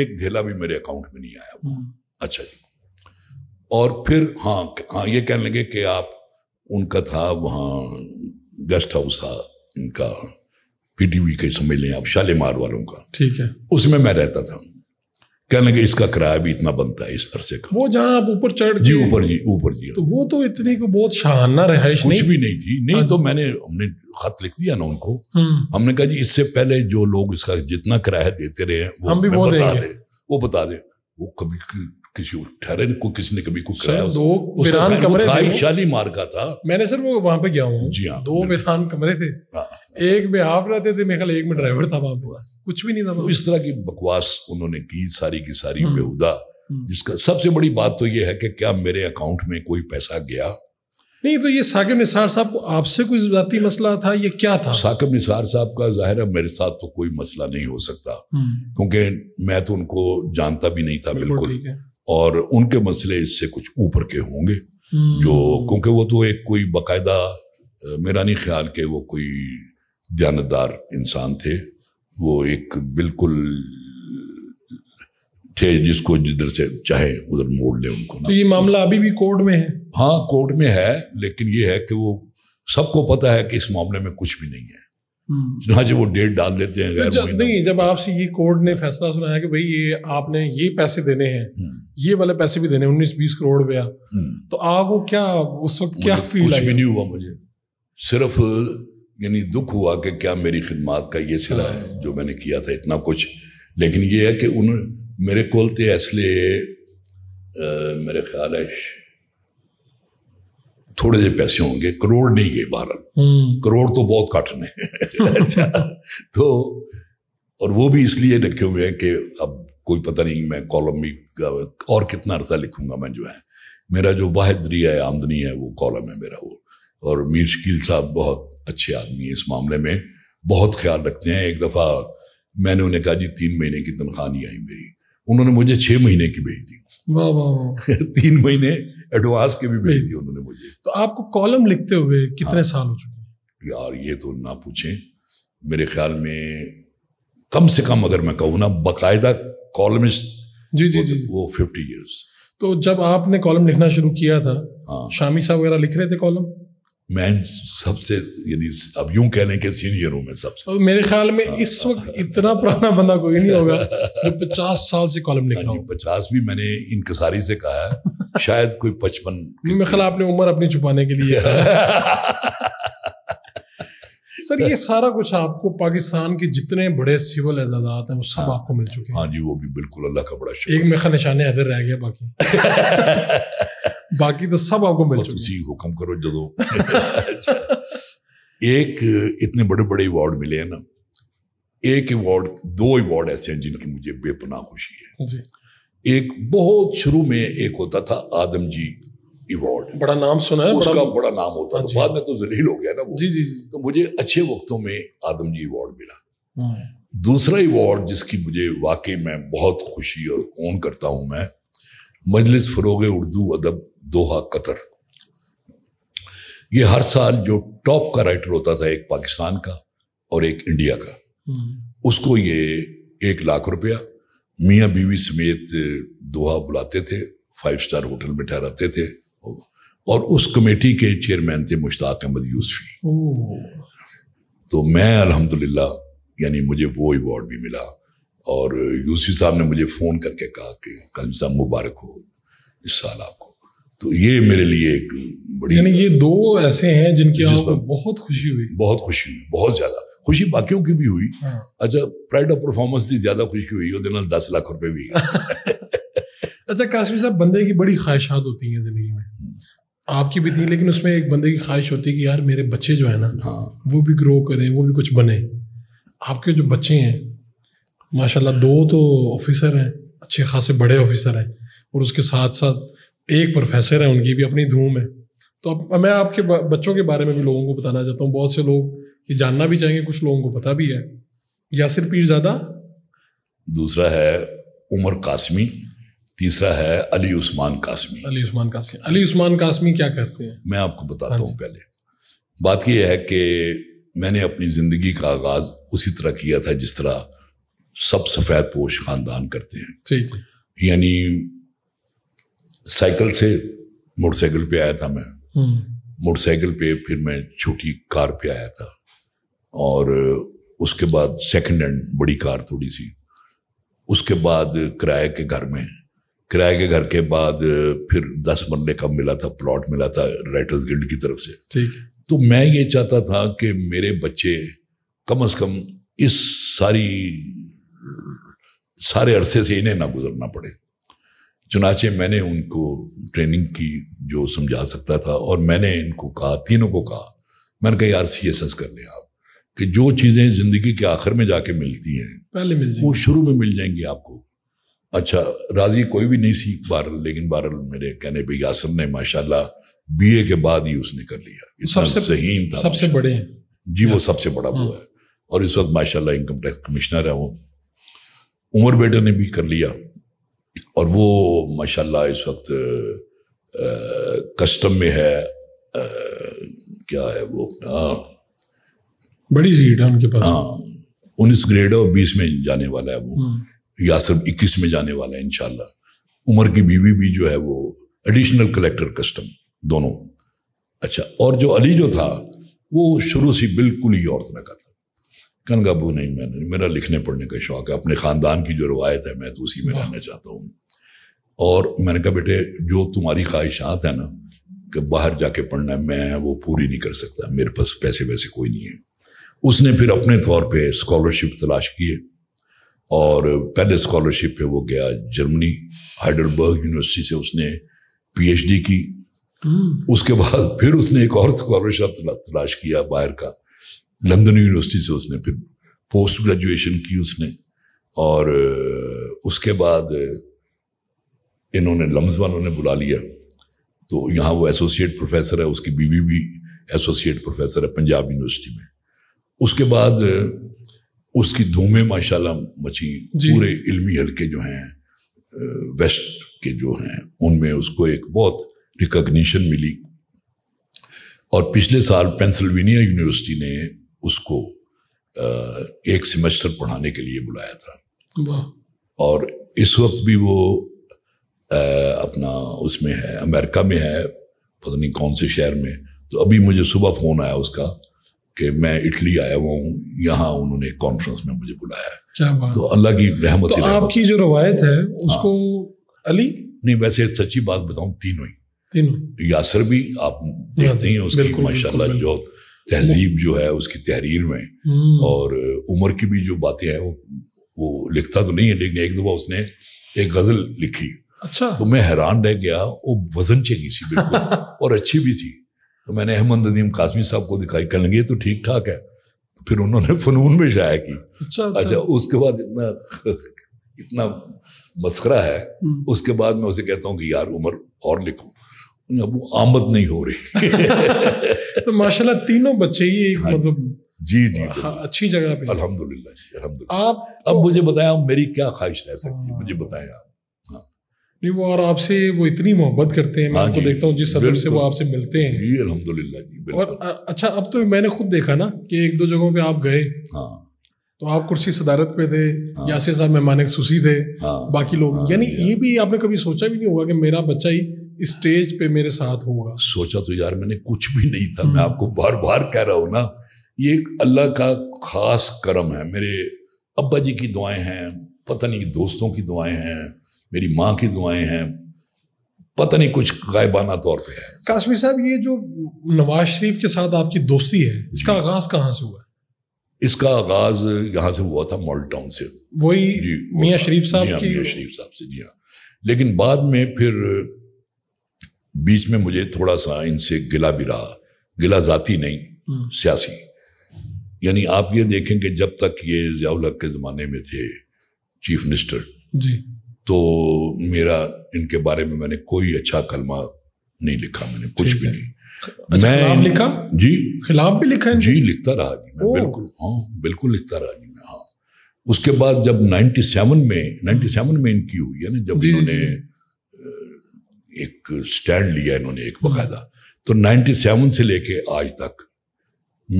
एक धेला भी मेरे अकाउंट में नहीं आया हम्म। अच्छा जी और फिर हाँ हाँ ये कहने लगे कि आप उनका था वहाँ गेस्ट हाउस था इनका पीटीवी के समझ लें आप शालेमार वालों का ठीक है उसमें मैं रहता था कहने लगे इसका किराया भी इतना बनता है इस अरसे का वो जहाँ आप ऊपर चढ़ जी ऊपर जी ऊपर जी तो वो तो इतनी को बहुत शाहाना रहाइश कुछ नहीं। भी नहीं थी नहीं हाँ तो मैंने हमने खत लिख दिया ना उनको हम्म। हमने कहा जी इससे पहले जो लोग इसका जितना किराया देते रहे वो हम भी वो बता दे वो बता दे वो कभी किसी ठहरे को किसी ने कभी कुछ कराया दो वीरान कमरे थे शालीमार का था मैंने सर वो वहां पे गया हूँ जी हाँ दो विधान कमरे थे हाँ। एक में आप रहते थे मेरे ख्याल एक में ड्राइवर था वहां पे कुछ भी नहीं था तो इस तरह की बकवास उन्होंने की सारी की सारी हम्म। बेहुदा हम्म। जिसका सबसे बड़ी बात तो ये है कि क्या मेरे अकाउंट में कोई पैसा गया नहीं तो ये साकिब निसार साहब को आपसे कोई जाती मसला था ये क्या था साकिब निसार साहब का जाहिर है मेरे साथ तो कोई मसला नहीं हो सकता हम्म। क्योंकि मैं तो उनको जानता भी नहीं था बिल्कुल, बिल्कुल। और उनके मसले इससे कुछ ऊपर के होंगे हम्म। जो क्योंकि वो तो एक कोई बाकायदा मेरा नहीं ख्याल के वो कोई दयानतदार इंसान थे वो एक बिल्कुल थे जिसको जिधर से चाहे उधर मोड़ ले उनको तो ये मामला अभी भी कोर्ट में है हाँ कोर्ट में है लेकिन ये है कि वो सबको पता है कि इस मामले में कुछ भी नहीं है चुनाचे हम्म। तो वो डेट डाल देते हैं गैर जब, नहीं जब आपसे ये कोर्ट ने फैसला सुनाया कि भाई ये आपने ये पैसे देने हैं हम्म। ये वाले पैसे भी देने उन्नीस बीस करोड़ रुपया हम्म। तो आपको क्या उस वक्त क्या फील कुछ भी नहीं हुआ मुझे सिर्फ यानी दुख हुआ कि क्या मेरी खिदमात का ये सिला है हाँ। जो मैंने किया था इतना कुछ लेकिन ये है कि उन मेरे कोल तो इसलिए मेरे ख्याल है थोड़े जे पैसे होंगे करोड़ नहीं गए बहरहाल हम्म। करोड़ तो बहुत कठिन है (laughs) अच्छा तो और वो भी इसलिए रखे हुए हैं कि अब कोई पता नहीं मैं कॉलम भी और कितना अर्सा लिखूंगा मैं जो है मेरा जो वाहिद जरिया आमदनी है वो कॉलम है मेरा वो और मीर शकील साहब बहुत अच्छे आदमी हैं इस मामले में बहुत ख्याल रखते हैं एक दफ़ा मैंने उन्हें कहा जी तीन महीने की तनख्वाह नहीं आई मेरी उन्होंने मुझे छह महीने की भेज दी वाह वाह (laughs) तीन महीने एडवांस के भी भेज दिए उन्होंने मुझे तो आपको कॉलम लिखते हुए कितने हाँ, साल हो चुके यार ये तो ना पूछें मेरे ख्याल में कम से कम अगर मैं कहूँ ना बाकायदा कॉलमिस्ट जी जी जी वो फिफ्टी ईयर्स तो जब आपने कॉलम लिखना शुरू किया था हाँ शामी साहब वगैरह लिख रहे थे कॉलम मैं सबसे यदि अब यूं कहने के सीनियर हूं मैं सबसे मेरे ख्याल में आ, हाँ। इस वक्त इतना पुराना बंदा कोई नहीं होगा जो पचास साल से कॉलम लिख रहा हूँ पचास भी मैंने इनकसारी से कहा है शायद कोई पचपन मेरे ख्याल आपने उम्र अपनी छुपाने के लिए (laughs) सर ये सारा कुछ आपको पाकिस्तान के जितने बड़े सिविल एजादात हैं वो सब हाँ, आपको मिल चुके हैं हाँ जी वो भी बिल्कुल अल्लाह का बड़ा एक मेखा निशान हैदर रह गया बाकी (laughs) बाकी तो सब आपको मिल चुके हैं हुक्म करो जदों (laughs) अच्छा। एक इतने बड़े बड़े अवार्ड मिले हैं ना एक अवार्ड दो अवार्ड ऐसे हैं जिनकी मुझे बेपनाह खुशी है जी एक बहुत शुरू में एक होता था आदम जी अवार्ड e बड़ा नाम सुना है उसका बड़ा, बड़ा नाम होता है हाँ बाद में तो जलील हो गया ना वो जी जी तो मुझे अच्छे वक्तों में आदम जी अवार्ड मिला हाँ। दूसरा अवार्ड जिसकी मुझे वाकई में बहुत खुशी और ओन करता हूं मैं मजलिस फरोग उर्दू अदब दोहा कतर ये हर साल जो टॉप का राइटर होता था एक पाकिस्तान का और एक इंडिया का हाँ। उसको ये एक लाख रुपया मियाँ बीवी समेत दोहा बुलाते थे फाइव स्टार होटल में ठहराते थे और उस कमेटी के चेयरमैन थे मुश्ताक अहमद यूसफी तो मैं अल्हम्दुलिल्लाह यानी मुझे वो अवार्ड भी मिला और यूसी साहब ने मुझे फ़ोन करके कहा कि कल साहब मुबारक हो इस साल आपको तो ये मेरे लिए एक बड़ी यानी ये दो ऐसे हैं जिनकी आप बहुत खुशी हुई बहुत खुशी हुई बहुत ज़्यादा खुशी बाकियों की भी हुई हाँ। अच्छा प्राइड ऑफ परफॉर्मेंस की ज़्यादा खुशी हुई और दस लाख रुपए भी (laughs) अच्छा काशमी साहब बंदे की बड़ी ख्वाहिशात होती हैं ज़िंदगी में आपकी भी थी लेकिन उसमें एक बंदे की ख्वाहिश होती है कि यार मेरे बच्चे जो है ना हाँ। वो भी ग्रो करें वो भी कुछ बने आपके जो बच्चे हैं माशाल्लाह दो तो ऑफिसर हैं अच्छे खासे बड़े ऑफिसर हैं और उसके साथ साथ एक प्रोफेसर है उनकी भी अपनी धूम है तो अब मैं आपके बच्चों के बारे में भी लोगों को बताना चाहता हूँ बहुत से लोग ये जानना भी चाहेंगे कुछ लोगों को पता भी है यासिर पीरजादा दूसरा है उमर कासमी तीसरा है अली उस्मान कासमी अली उस्मान कासमी अली उस्मान कासमी क्या करते हैं मैं आपको बताता हाँ हूँ पहले बात यह है कि मैंने अपनी ज़िंदगी का आगाज़ उसी तरह किया था जिस तरह सब सफ़ेद पोश ख़ानदान करते हैं ठीक है यानी साइकिल से मोटरसाइकिल पे आया था मैं हम्म। मोटरसाइकिल पे फिर मैं छोटी कार पे आया था और उसके बाद सेकंड हैंड बड़ी कार थोड़ी सी उसके बाद किराए के घर में किराए के घर के बाद फिर दस मरने का मिला था प्लॉट मिला था राइटर्स गिल्ड की तरफ से ठीक तो मैं ये चाहता था कि मेरे बच्चे कम अज कम इस सारी सारे अरसे से इन्हें ना गुजरना पड़े चुनाचे मैंने उनको ट्रेनिंग की जो समझा सकता था और मैंने इनको कहा तीनों को कहा मैंने कहा यार सी एस एस कर लें आप कि जो चीज़ें ज़िंदगी के आखिर में जाके मिलती हैं पहले मिल वो शुरू में मिल जाएंगी आपको अच्छा राजी कोई भी नहीं सी बहरल लेकिन बहरल मेरे कहने पे यासर ने माशाल्लाह बीए के बाद ही उसने कर लिया सहीन था सबसे बड़े हैं जी वो सबसे बड़ा हुआ हम्म। है और इस वक्त माशाल्लाह इनकम टैक्स कमिश्नर है वो उमर बेटे ने भी कर लिया और वो माशाल्लाह इस वक्त आ, कस्टम में है आ, क्या है वो अपना बड़ी सीट है उनके पास हाँ उन्नीस ग्रेड और बीस में जाने वाला है वो हम्म। या सिर्फ इक्कीस में जाने वाला है इनशाला उमर की बीवी भी जो है वो एडिशनल कलेक्टर कस्टम दोनों अच्छा और जो अली जो था वो शुरू से बिल्कुल ही औरत का था कन काबू नहीं मैंने मेरा लिखने पढ़ने का शौक है अपने ख़ानदान की जो रवायत है मैं तो उसी में रहना चाहता हूँ और मैंने कहा बेटे जो तुम्हारी ख्वाहिशात है ना कि बाहर जाके पढ़ना है मैं वो पूरी नहीं कर सकता मेरे पास पैसे वैसे कोई नहीं है उसने फिर अपने तौर पे स्कॉलरशिप तलाश किए और पहले स्कॉलरशिप पे वो गया जर्मनी हाइडलबर्ग यूनिवर्सिटी से उसने पीएचडी की hmm. उसके बाद फिर उसने एक और स्कॉलरशिप तलाश किया बाहर का लंदन यूनिवर्सिटी से उसने फिर पोस्ट ग्रेजुएशन की उसने और उसके बाद इन्होंने लम्स वालों ने बुला लिया तो यहाँ वो एसोसिएट प्रोफेसर है उसकी बीवी भी एसोसिएट प्रोफेसर है पंजाब यूनिवर्सिटी में उसके बाद उसकी धूमें माशाल्लाह मची पूरे इल्मी हल्के जो हैं वेस्ट के जो हैं उनमें उसको एक बहुत रिकग्निशन मिली और पिछले साल पेंसिल्वेनिया यूनिवर्सिटी ने उसको एक सेमेस्टर पढ़ाने के लिए बुलाया था और इस वक्त भी वो अपना उसमें है अमेरिका में है पता नहीं कौन से शहर में तो अभी मुझे सुबह फ़ोन आया उसका कि मैं इटली आया हुआ हूँ यहाँ उन्होंने कॉन्फ्रेंस में मुझे बुलाया तो अल्लाह की रहमत तो आपकी जो रवायत है उसको हाँ। अली नहीं वैसे सच्ची बात बताऊँ तीनों ही तीनों यासर भी आप हाँ देखते हैं उसकी माशाल्लाह जो तहजीब जो है उसकी तहरीर में हम्म। और उम्र की भी जो बातें हैं वो वो लिखता तो नहीं है लेकिन एक दफा उसने एक गजल लिखी अच्छा तो मैं हैरान रह गया वो वजन चेंगी सी बिल्कुल (laughs) और अच्छी भी थी तो मैंने अहमद नदीम कासमी साहब को दिखाई कह लेंगे तो ठीक ठाक है तो फिर उन्होंने फ़नून में शाया की अच्छा, अच्छा, अच्छा उसके बाद इतना इतना मस्करा है हम्म। उसके बाद मैं उसे कहता हूँ कि यार उम्र और लिखो अब वो आमद नहीं हो रही (laughs) तो माशाल्लाह तीनों बच्चे ही हाँ, मतलब जी जी हाँ, अच्छी जगह पे अल्हम्दुलिल्लाह जी आप अब तो- मुझे बताया मेरी क्या ख्वाहिश रह सकती है मुझे बताएं आप नहीं वो और आपसे वो इतनी मोहब्बत करते हैं मैं हाँ आपको देखता हूँ जिस सदर से वो आपसे मिलते हैं जी अल्हम्दुलिल्लाह जी और अच्छा अब तो मैंने खुद देखा ना कि एक दो जगहों पे आप गए हाँ तो आप कुर्सी सदारत पे थे हाँ। यासिर साहब मेहमान खसूसी थे हाँ। बाकी लोग हाँ, यानी ये हाँ। भी आपने कभी सोचा भी नहीं होगा कि मेरा बच्चा ही स्टेज पे मेरे साथ होगा सोचा तो यार मैंने कुछ भी नहीं था मैं हम्म। आपको बार बार कह रहा हूँ ना ये एक अल्लाह का खास करम है मेरे अब्बा जी की दुआएं हैं पता नहीं दोस्तों की दुआएं हैं मेरी माँ की दुआएं हैं पता नहीं कुछ गायबाना तौर पे है काश्मीर साहब ये जो नवाज शरीफ के साथ आपकी दोस्ती है इसका आगाज कहाँ से हुआ इसका आगाज यहाँ से हुआ था मॉल टाउन से वही मियाँ शरीफ साहब हाँ, की मियाँ शरीफ साहब से जी हाँ लेकिन बाद में फिर बीच में मुझे थोड़ा सा इनसे गिला भी रहा गिला जाती नहीं हम्म। सियासी यानी आप ये देखें कि जब तक ये जियाउल के ज़माने में थे चीफ मिनिस्टर जी तो मेरा इनके बारे में मैंने कोई अच्छा कलमा नहीं लिखा मैंने कुछ भी नहीं अच्छा, मैं लिखा जी खिलाफ भी लिखा है जी लिखता रहा जी मैं बिल्कुल हाँ बिल्कुल लिखता रहा जी मैं हाँ उसके बाद जब 97 में 97 में इनकी हुई है ना जब इन्होंने एक स्टैंड लिया इन्होंने एक बाकायदा तो 97 से लेके आज तक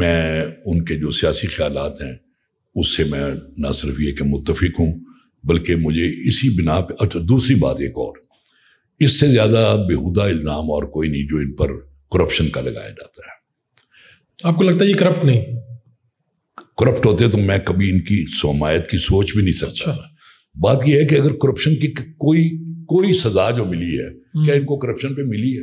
मैं उनके जो सियासी ख्याल हैं उससे मैं ना सिर्फ ये कि मुतफिक हूँ बल्कि मुझे इसी बिना पर अच्छा दूसरी बात एक और इससे ज़्यादा बेहुदा इल्ज़ाम और कोई नहीं जो इन पर करप्शन का लगाया जाता है आपको लगता है ये करप्ट नहीं करप्ट होते तो मैं कभी इनकी सोमायत की सोच भी नहीं सकता अच्छा। बात यह है कि अगर करप्शन की कोई कोई सजा जो मिली है हम्म। क्या इनको करप्शन पे मिली है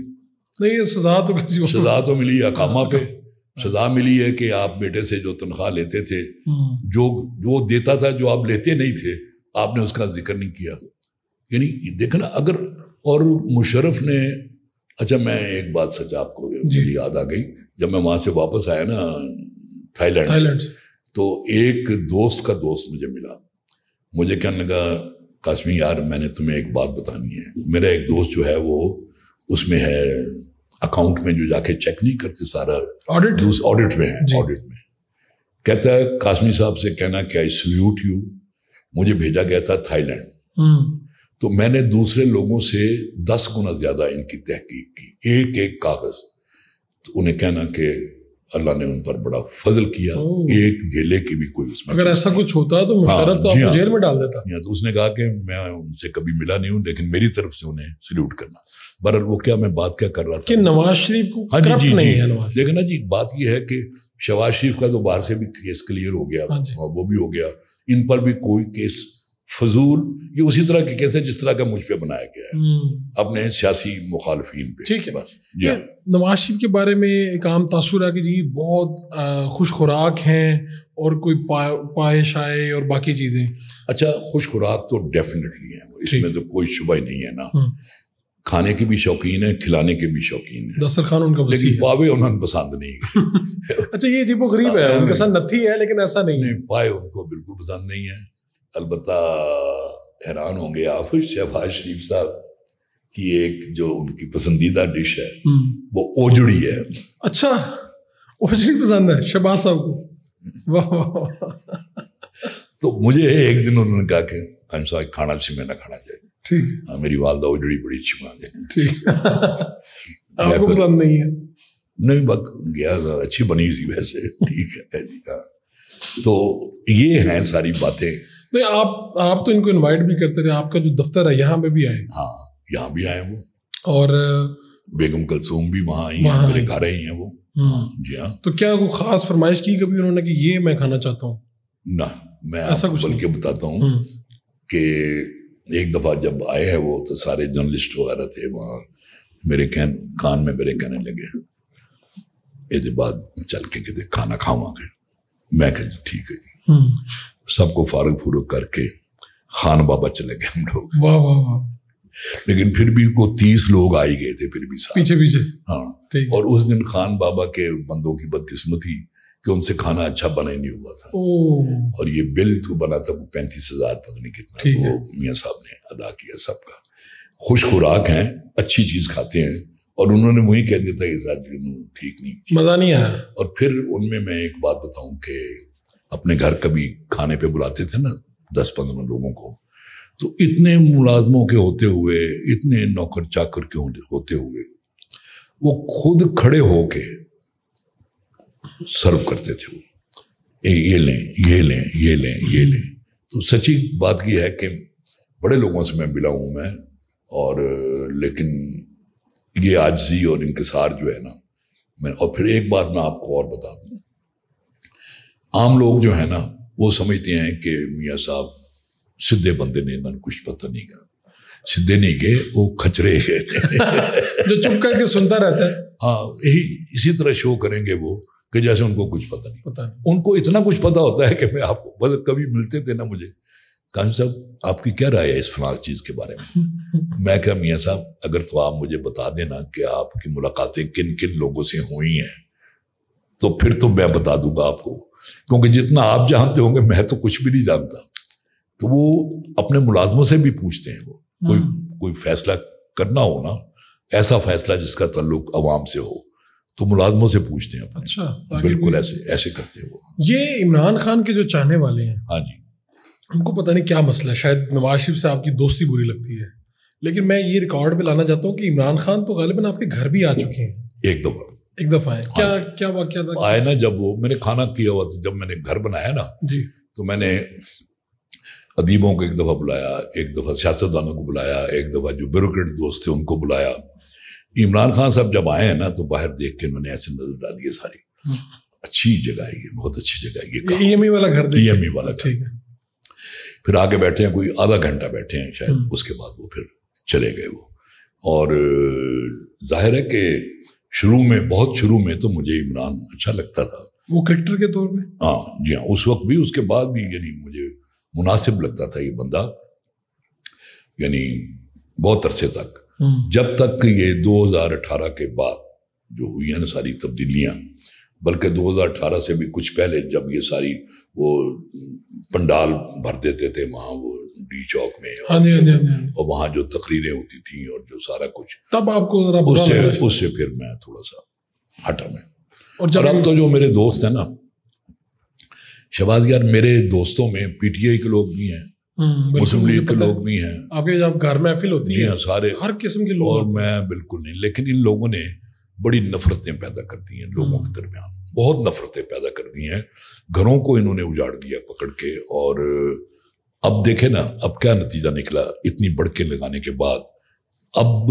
नहीं ये सजा तो किसी सजा तो मिली है हाँ, अकामा पे अच्छा। सजा मिली है कि आप बेटे से जो तनख्वाह लेते थे हम्म। जो जो देता था जो आप लेते नहीं थे आपने उसका जिक्र नहीं किया यानी देखना अगर और मुशरफ ने अच्छा मैं एक बात सच आपको याद आ गई जब मैं वहां से वापस आया ना थाईलैंड थाईलैंड तो एक दोस्त का दोस्त मुझे मिला मुझे कहने लगा कासमी यार मैंने तुम्हें एक बात बतानी है मेरा एक दोस्त जो है वो उसमें है अकाउंट में जो जाके चेक नहीं करते सारा ऑडिट ऑडिट में है ऑडिट में कहता है कासमी साहब से कहना क्या आई सल्यूट यू मुझे भेजा गया था थाईलैंड हम्म। तो मैंने दूसरे लोगों से दस गुना ज्यादा इनकी तहकीक की एक एक कागज तो उन्हें कहना कि अल्लाह ने उन पर बड़ा फजल किया एक जेले की भी कोई उसमें अगर ऐसा कुछ होता तो मुशरफ हाँ, तो हाँ। जेल में डाल देता हाँ, तो उसने कहा कि मैं उनसे कभी मिला नहीं हूं लेकिन मेरी तरफ से उन्हें सल्यूट करना बहरहाल वो क्या मैं बात क्या कर रहा था कि नवाज शरीफ को हाँ जी जी नहीं है नवाज लेकिन ना जी बात यह है कि शवाज शरीफ का तो बाहर से भी केस क्लियर हो गया हाँ वो भी हो गया इन पर भी कोई केस फजूल ये उसी तरह के केस है जिस तरह का मुझ पर बनाया गया है हम्म। अपने सियासी मुखालफन पे ठीक है बस हाँ। नवाज शरीफ के बारे में एक आम तासुर है कि जी बहुत खुश खुराक हैं और कोई पा, पाए शाये और बाकी चीज़ें अच्छा खुश खुराक तो डेफिनेटली है इसमें तो कोई शुभ ही नहीं है ना हम्म। खाने के भी शौकीन है खिलाने के भी शौकीन है दस्तरखान उनका लेकिन पावे उन्होंने पसंद नहीं (laughs) अच्छा ये अजीबो गरीब है उनके साथ नथी है लेकिन ऐसा नहीं है पाए उनको बिल्कुल पसंद नहीं है अलबत् हैरान होंगे आप (laughs) शहबाज शरीफ साहब की एक जो उनकी पसंदीदा डिश है हम्म। वो ओजड़ी है अच्छा ओजड़ी पसंद है शहबाज साहब को वाह वाह तो मुझे एक दिन उन्होंने कहा कि खाना से मैं ना खाना चाहिए ठीक हाँ, मेरी वालदा वो बड़ी छिपाते हैं ठीक (laughs) पसंद तो- नहीं है नहीं बक गया तो अच्छी बनी थी वैसे (laughs) ठीक है जी हाँ तो ये हैं सारी बातें नहीं आप आप तो इनको इनवाइट भी करते रहे आपका जो दफ्तर है यहाँ पे भी आए हाँ यहाँ भी आए वो और बेगम कलसूम भी वहाँ आई हैं मेरे घर आई हैं वो हम्म। जी हाँ तो क्या कोई खास फरमाइश की कभी उन्होंने कि ये मैं खाना चाहता हूँ ना मैं ऐसा कुछ बल्कि बताता हूँ हम्म। कि एक दफ़ा जब आए हैं वो तो सारे जर्नलिस्ट वगैरह थे वहाँ मेरे कह कान में मेरे कहने लगे ये बात चल के कहते खाना खावांगे मैं कह ठीक है जी हम्म। सबको फारग फूरग करके खान बाबा चले गए हम लोग वाह वाह वाह लेकिन फिर भी को तीस लोग आई गए थे फिर भी पीछे पीछे हाँ और उस दिन खान बाबा के बंदों की बदकिस्मती कि उनसे खाना अच्छा बना ही नहीं हुआ था और ये बिल तो बना था वो पैंतीस हजार पता नहीं कितना वो तो मियाँ साहब ने अदा किया सबका खुश खुराक हैं अच्छी चीज खाते हैं और उन्होंने वही कह दिया था कि साहब ठीक नहीं मजा नहीं आया और फिर उनमें मैं एक बात बताऊं कि अपने घर कभी खाने पे बुलाते थे ना दस पंद्रह लोगों को तो इतने मुलाजमों के होते हुए इतने नौकर चाकर के होते हुए वो खुद खड़े होके सर्व करते थे वो ए, ये लें ये लें ये लें ये लें तो सच्ची बात यह है कि बड़े लोगों से मैं मिला हूँ मैं और लेकिन ये आजजी और इंकसार जो है ना मैं और फिर एक बात मैं आपको और बता दूँ आम लोग जो है ना वो समझते हैं कि मियाँ साहब सीधे बंदे ने मैंने कुछ पता नहीं कहा सीधे नहीं गए वो खचरे गए (laughs) जो चुप करके सुनता रहता है हाँ यही इसी तरह शो करेंगे वो कि जैसे उनको कुछ पता नहीं पता नहीं उनको इतना कुछ पता होता है कि मैं आपको बस कभी मिलते थे ना मुझे काजी साहब आपकी क्या राय है इस फलां चीज़ के बारे में (laughs) मैं क्या मियाँ साहब अगर तो आप मुझे बता देना कि आपकी मुलाकातें किन किन लोगों से हुई हैं तो फिर तो मैं बता दूंगा आपको क्योंकि जितना आप जानते होंगे मैं तो कुछ भी नहीं जानता तो वो अपने मुलाजमों से भी पूछते हैं वो कोई हाँ। कोई फैसला करना हो ना ऐसा फैसला जिसका तल्लुक अवाम से हो तो मुलाजमों से पूछते हैं अपने। अच्छा बिल्कुल ऐसे ऐसे करते हैं वो ये इमरान खान के जो चाहने वाले हैं हाँ जी उनको पता नहीं क्या मसला है शायद नवाज शरीफ से आपकी दोस्ती बुरी लगती है लेकिन मैं ये रिकॉर्ड पे लाना चाहता हूँ कि इमरान खान तो गालिबा आपके घर भी आ चुके हैं एक दफा एक दफा है क्या हाँ क्या वाक्य था आए ना जब वो मैंने खाना किया हुआ था जब मैंने घर बनाया ना जी तो मैंने अदीबों को एक दफ़ा बुलाया एक दफ़ा सियासतदानों को बुलाया एक दफ़ा जो ब्यूरोक्रेट दोस्त थे उनको बुलाया इमरान खान साहब जब आए हैं ना तो बाहर देख के उन्होंने ऐसे नजर डाली है सारी हम्म। अच्छी जगह है ये बहुत अच्छी जगह है ये ई e वाला घर ई एम e वाला घर ठीक है फिर आगे बैठे हैं कोई आधा घंटा बैठे हैं शायद हम्म। उसके बाद वो फिर चले गए वो और जाहिर है कि शुरू में बहुत शुरू में तो मुझे इमरान अच्छा लगता था वो क्रिक्टर के तौर पर हाँ जी हाँ उस वक्त भी उसके बाद भी यानी मुझे मुनासिब लगता था ये बंदा यानी बहुत अरसे तक हम्म। जब तक ये 2018 के बाद जो हुई है ना सारी तब्दीलियां बल्कि 2018 से भी कुछ पहले जब ये सारी वो पंडाल भर देते थे वहां वो डी चौक में और, आने, आने, आने। और वहां जो तकरीरें होती थी और जो सारा कुछ तब आपको उससे उससे फिर मैं थोड़ा सा हटा में और, जब अब तो जो मेरे दोस्त है ना शबाज यार मेरे दोस्तों में पीटीआई के लोग भी हैं हम्म, मुस्लिम लीग के मतलब लोग भी हैं आपके जब घर महफिल होती जी है हाँ, सारे हर किस्म के लोग और मैं बिल्कुल नहीं लेकिन इन लोगों ने बड़ी नफरतें पैदा कर दी हैं लोगों के हम्म। दरमियान बहुत नफरतें पैदा कर दी हैं घरों को इन्होंने उजाड़ दिया पकड़ के और अब देखे ना अब क्या नतीजा निकला इतनी बड़के लगाने के बाद अब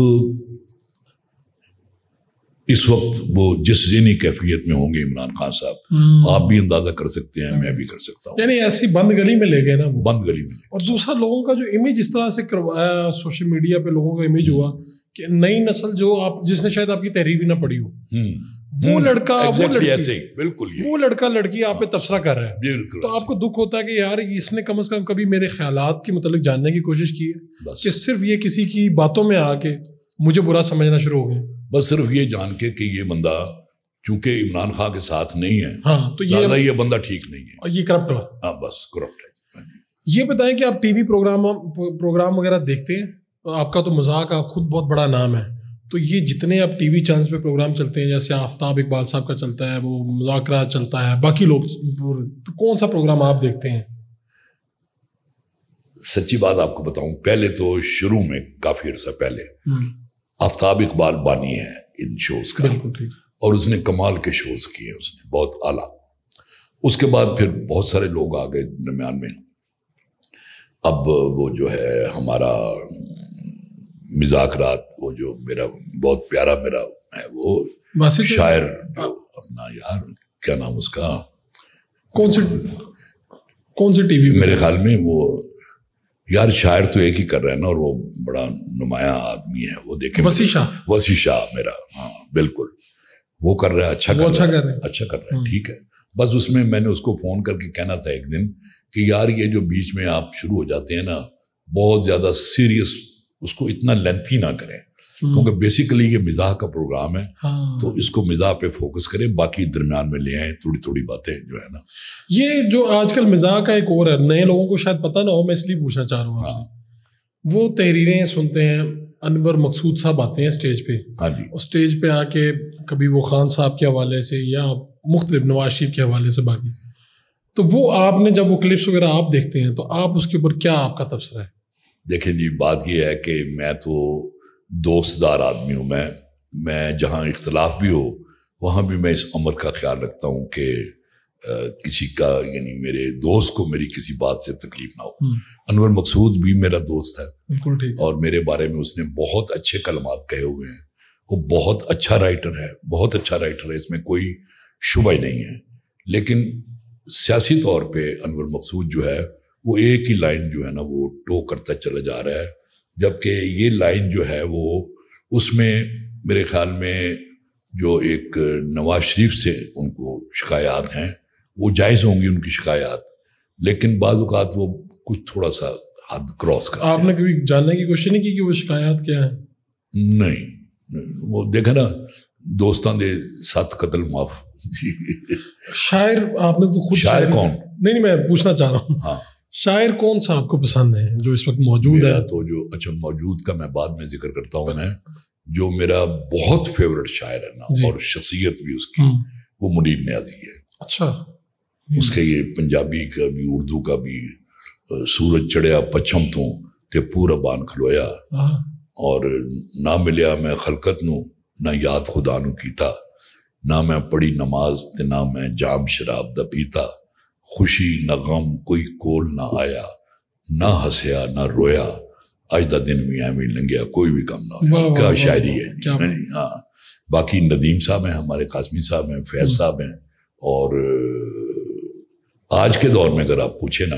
इस वक्त वो जिस जहनी कैफियत में होंगे इमरान खान साहब हम्म। आप भी अंदाजा कर सकते हैं मैं भी कर सकता हूँ यानी ऐसी बंद गली में ले गए ना बंद गली में और दूसरा लोगों का जो इमेज इस तरह से करवाया सोशल मीडिया पे लोगों का इमेज हुआ कि नई नस्ल जो आप जिसने शायद आपकी तहरीर भी ना पड़ी हो हम्म। वो हम्म। लड़का exactly वो लड़की ऐसे ही बिल्कुल वो लड़का लड़की आप पे हाँ। तबसरा कर रहा है बिल्कुल तो आपको दुख होता है कि यार इसने कम से कम कभी मेरे ख्यालात के मतलब जानने की कोशिश की है कि सिर्फ ये किसी की बातों में आके मुझे बुरा समझना शुरू हो गया बस सिर्फ ये जान के कि ये बंदा चूंकि इमरान खान के साथ नहीं है हाँ तो ये ये बंदा ठीक नहीं है और ये करप्ट हुआ हाँ बस करप्ट है हाँ ये बताएं कि आप टीवी प्रोग्राम प्रोग्राम वगैरह देखते हैं आपका तो मजाक आप खुद बहुत बड़ा नाम है तो ये जितने आप टीवी चैनल पे प्रोग्राम चलते हैं जैसे आफ्ताब इकबाल साहब का चलता है वो मुजाकरा चलता है बाकी लोग तो कौन सा प्रोग्राम आप देखते हैं सच्ची बात आपको बताऊं पहले तो शुरू में काफी अर्सा पहले हम्म। आफ्ताब इकबाल बानी है इन शोज का और उसने कमाल के शोज किए उसने बहुत आला उसके बाद फिर बहुत सारे लोग आ गए दरम्यान में अब वो जो है हमारा मिजाक रात वो जो मेरा बहुत प्यारा मेरा है वो शायर अपना यार क्या नाम उसका कौन से कौन से टीवी मेरे ख्याल में वो यार शायर तो एक ही कर रहे हैं ना और वो बड़ा नुमाया आदमी है वो देखे वसी शाह वसी शाह मेरा हाँ बिल्कुल वो कर रहा है अच्छा कर अच्छा कर रहे हैं अच्छा कर रहे हैं हम्म। ठीक है बस उसमें मैंने उसको फ़ोन करके कहना था एक दिन कि यार ये जो बीच में आप शुरू हो जाते हैं ना बहुत ज़्यादा सीरियस उसको इतना लेंथी ना करें हम्म। क्योंकि बेसिकली ये मिजाह का प्रोग्राम है हाँ। तो इसको मिजाह पे फोकस करें बाकी दरमियान में ले आए थोड़ी थोड़ी बातें जो है ना ये जो आजकल मिजाह का एक और है नए लोगों को शायद पता ना हो मैं इसलिए पूछना चाह रहा हूँ हाँ। वो तहरीरें सुनते हैं अनवर मकसूद साहब आते हैं स्टेज पे हाँ जी और स्टेज पे आके कभी वो खान साहब के हवाले से या मुख्तलिफ नवाज शरीफ के हवाले से बाकी तो वो आपने जब वो क्लिप्स वगैरह आप देखते हैं तो आप उसके ऊपर क्या आपका तबसरा है देखिए जी बात यह है कि मैं तो दोस्तदार आदमी हूँ मैं मैं जहाँ इख्तलाफ भी हो वहाँ भी मैं इस अमर का ख्याल रखता हूँ कि किसी का यानी मेरे दोस्त को मेरी किसी बात से तकलीफ ना हो हम्म। अनवर मकसूद भी मेरा दोस्त है बिल्कुल ठीक और मेरे बारे में उसने बहुत अच्छे कलमात कहे हुए हैं वो बहुत अच्छा राइटर है बहुत अच्छा राइटर है इसमें कोई शुभ नहीं है लेकिन सियासी तौर पे अनवर मकसूद जो है वो एक ही लाइन जो है ना वो टो करता चला जा रहा है जबकि ये लाइन जो है वो उसमें मेरे ख्याल में जो एक नवाज शरीफ से उनको शिकायत हैं वो जायज़ होंगी उनकी शिकायत लेकिन बाज़ात वो कुछ थोड़ा सा हद क्रॉस कर आपने कभी जानने की कोशिश नहीं की कि वो शिकायत क्या है नहीं, वो देखे ना दोस्तों ने सात कतल माफ शायर आपने तो खुद शायर, शायर कौन नहीं नहीं मैं पूछना चाह रहा हूँ हाँ शायर कौन सा आपको पसंद है जो इस वक्त मौजूद है तो जो अच्छा मौजूद का मैं बाद में जिक्र करता हूँ मैं जो मेरा बहुत फेवरेट शायर है ना और शख्सियत भी उसकी हम्म। वो मुनीर न्याजी है अच्छा हम्म। उसके ये पंजाबी का भी उर्दू का भी सूरज चढ़िया पछम तो ते पूरा बान खलोया हाँ। और ना मिलया मैं खलकत नू ना याद खुदा नू कीता ना मैं पढ़ी नमाज ते ना मैं जाम शराब दा पीता खुशी न गम कोई कोल ना आया ना हसया ना रोया अज का दिन भी एवं लंघिया कोई भी काम ना होया क्या शायरी है हाँ बाकी नदीम साहब हैं हमारे कासमी साहब हैं फैज हम्म। साहब हैं और आज के दौर में अगर आप पूछे ना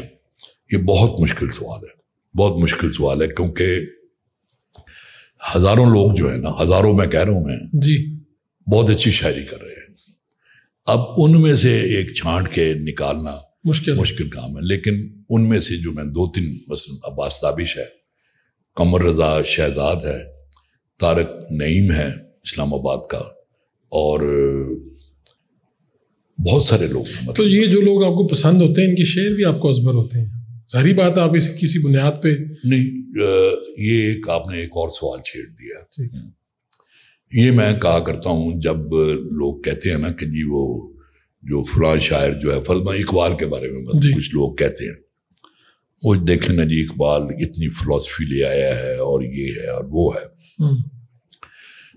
ये बहुत मुश्किल सवाल है बहुत मुश्किल सवाल है क्योंकि हजारों लोग जो है ना हजारों में कह रहा हूं मैं जी बहुत अच्छी शायरी कर रहे हैं अब उनमें से एक छांट के निकालना मुश्किल मुश्किल काम है लेकिन उनमें से जो मैं दो तीन मसल अब्बास ताबिश है कमर रजा शहजाद है तारक नईम है इस्लामाबाद का और बहुत सारे लोग मतलब तो ये जो लोग आपको पसंद होते हैं इनके शेर भी आपको असबर होते हैं सारी बात आप इस किसी बुनियाद पे नहीं ये एक आपने एक और सवाल छेड़ दिया हम्म। ये मैं कहा करता हूँ जब लोग कहते हैं ना कि जी वो जो फला शायर जो है फलमा इकबाल के बारे में मतलब कुछ लोग कहते हैं वो देखें ना जी इकबाल इतनी फिलोसफी ले आया है और ये है और वो है हम्म।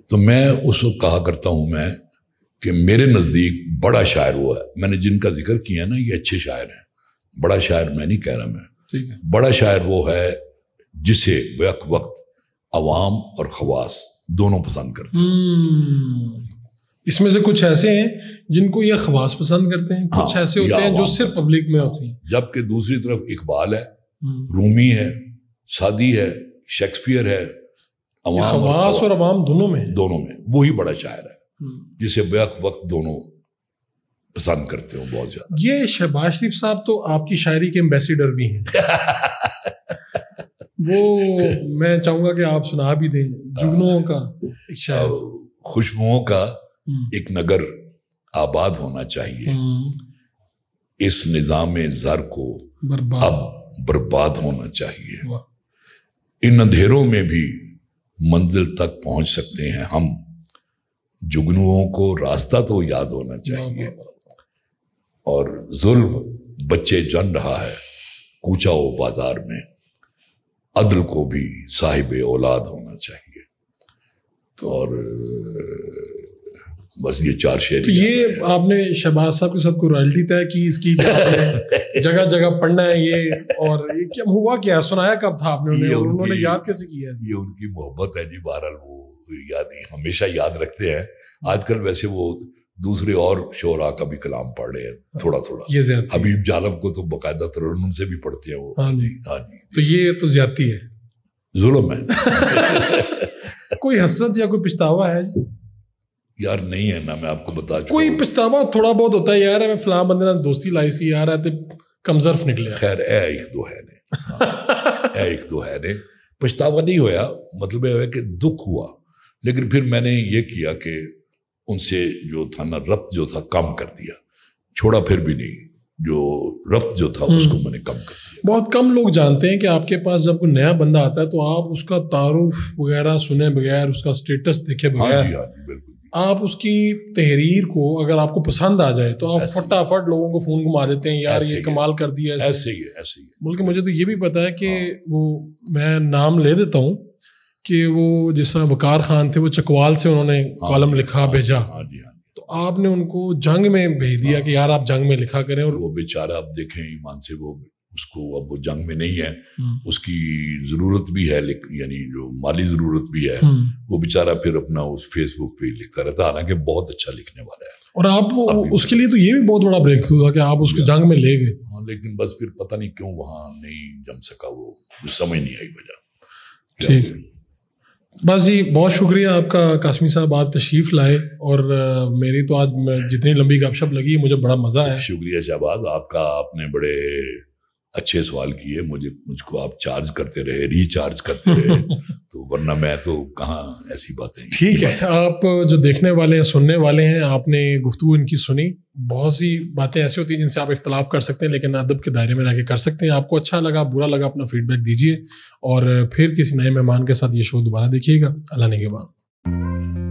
तो मैं उस कहा करता हूँ मैं कि मेरे नज़दीक बड़ा शायर हुआ है मैंने जिनका जिक्र किया ना ये अच्छे शायर हैं बड़ा शायर मैं नहीं कह रहा मैं ठीक है बड़ा शायर वो है जिसे वक वक्त अवाम और खवास दोनों पसंद करते हैं हम्म। इसमें से कुछ ऐसे हैं जिनको ये खवास पसंद करते हैं कुछ हाँ, ऐसे होते हैं जो सिर्फ पब्लिक में होते हैं जबकि दूसरी तरफ इकबाल है हम्म। रूमी है सादी है शेक्सपियर है खवास और अवाम दोनों में दोनों में वही बड़ा शायर है हम्म। जिसे बैक वक्त दोनों पसंद करते हो बहुत ज्यादा ये शहबाज शरीफ साहब तो आपकी शायरी के एम्बेसिडर भी हैं (laughs) वो मैं चाहूंगा कि आप सुना भी दें जुगनुओं का एक शायर खुशबुओं का हम्म। एक नगर आबाद होना चाहिए हम्म। इस निज़ाम जर को अब बर्बाद होना चाहिए इन अंधेरों में भी मंजिल तक पहुंच सकते हैं हम जुगनुओं को रास्ता तो याद होना चाहिए और जुल्म बच्चे जन रहा है कूचाओ बाजार में अदल को भी साहिब औलाद होना चाहिए तो और बस ये चार शेर तो ये आपने शहबाज साहब के साथ को रॉयल्टी तय की इसकी (laughs) जगह जगह पढ़ना है ये और ये क्या हुआ क्या सुनाया कब था आपने उन्हें उन्होंने याद कैसे किया ये उनकी मोहब्बत है जी बहरहाल वो यानी हमेशा याद रखते हैं आजकल वैसे वो दूसरे और शोरा का भी कलाम पढ़ रहे हैं हाँ, थोड़ा थोड़ा ये हबीब जालब को तो बाकायदा तरुण से भी पढ़ते हैं वो हाँ जी हाँ जी तो ये तो ज्यादा है जुलम है (laughs) कोई हसरत या कोई पछतावा है जी यार नहीं है ना मैं आपको बता कोई पछतावा थोड़ा बहुत होता है यार मैं फलाम बंदे ने दोस्ती लाई सी यार है कमजर्फ निकले खैर ए एक दो है ने हाँ, एक दो है ने पछतावा नहीं होया मतलब यह है कि दुख हुआ लेकिन फिर मैंने ये किया कि उनसे जो था ना रब्त जो था कम कर दिया छोड़ा फिर भी नहीं जो रब्त जो था हम्म। उसको मैंने कम कर दिया बहुत कम लोग जानते हैं कि आपके पास जब कोई नया बंदा आता है तो आप उसका तारुफ वगैरह सुने बगैर उसका स्टेटस देखे हाँ बगैर हाँ आप उसकी तहरीर को अगर आपको पसंद आ जाए तो आप फटाफट लोगों को फ़ोन घुमा देते हैं यार ये कमाल कर दिया ऐसे ही है ऐसे ही बल्कि मुझे तो ये भी पता है कि हाँ। वो मैं नाम ले देता हूँ कि वो जिस तरह वकार खान थे वो चकवाल से उन्होंने हाँ कॉलम लिखा हाँ भेजा हाँ जी हाँ तो आपने उनको जंग में भेज दिया हाँ। कि यार आप जंग में लिखा करें और वो बेचारा आप देखें ईमान से वो उसको अब वो जंग में नहीं है हम्म। उसकी जरूरत भी है यानी जो माली जरूरत भी है हम्म। वो बेचारा फिर अपना उस फेसबुक पे लिखता रहता हालांकि बहुत अच्छा लिखने वाला है और आप वो उसके लिए तो ये भी बहुत बड़ा ब्रेक थ्रू था कि आप उसके जंग में ले गए लेकिन बस फिर पता नहीं क्यों वहाँ नहीं जम सका वो समझ नहीं आई वजह ठीक है बस जी बहुत शुक्रिया आपका कासमी साहब आप तशरीफ लाए और मेरी तो आज जितनी लंबी गपशप लगी मुझे बड़ा मज़ा है शुक्रिया शहबाज आपका आपने बड़े अच्छे सवाल किए मुझे मुझको आप चार्ज करते रहे रिचार्ज करते रहे (laughs) तो वरना मैं तो कहाँ ऐसी बातें ठीक है (laughs) आप जो देखने वाले हैं सुनने वाले हैं आपने गुफ्तु इनकी सुनी बहुत सी बातें ऐसी होती हैं जिनसे आप इख्तलाफ कर सकते हैं लेकिन अदब के दायरे में रह कर सकते हैं आपको अच्छा लगा बुरा लगा अपना फीडबैक दीजिए और फिर किसी नए मेहमान के साथ ये शो दोबारा देखिएगा अल्लाह ने के बाद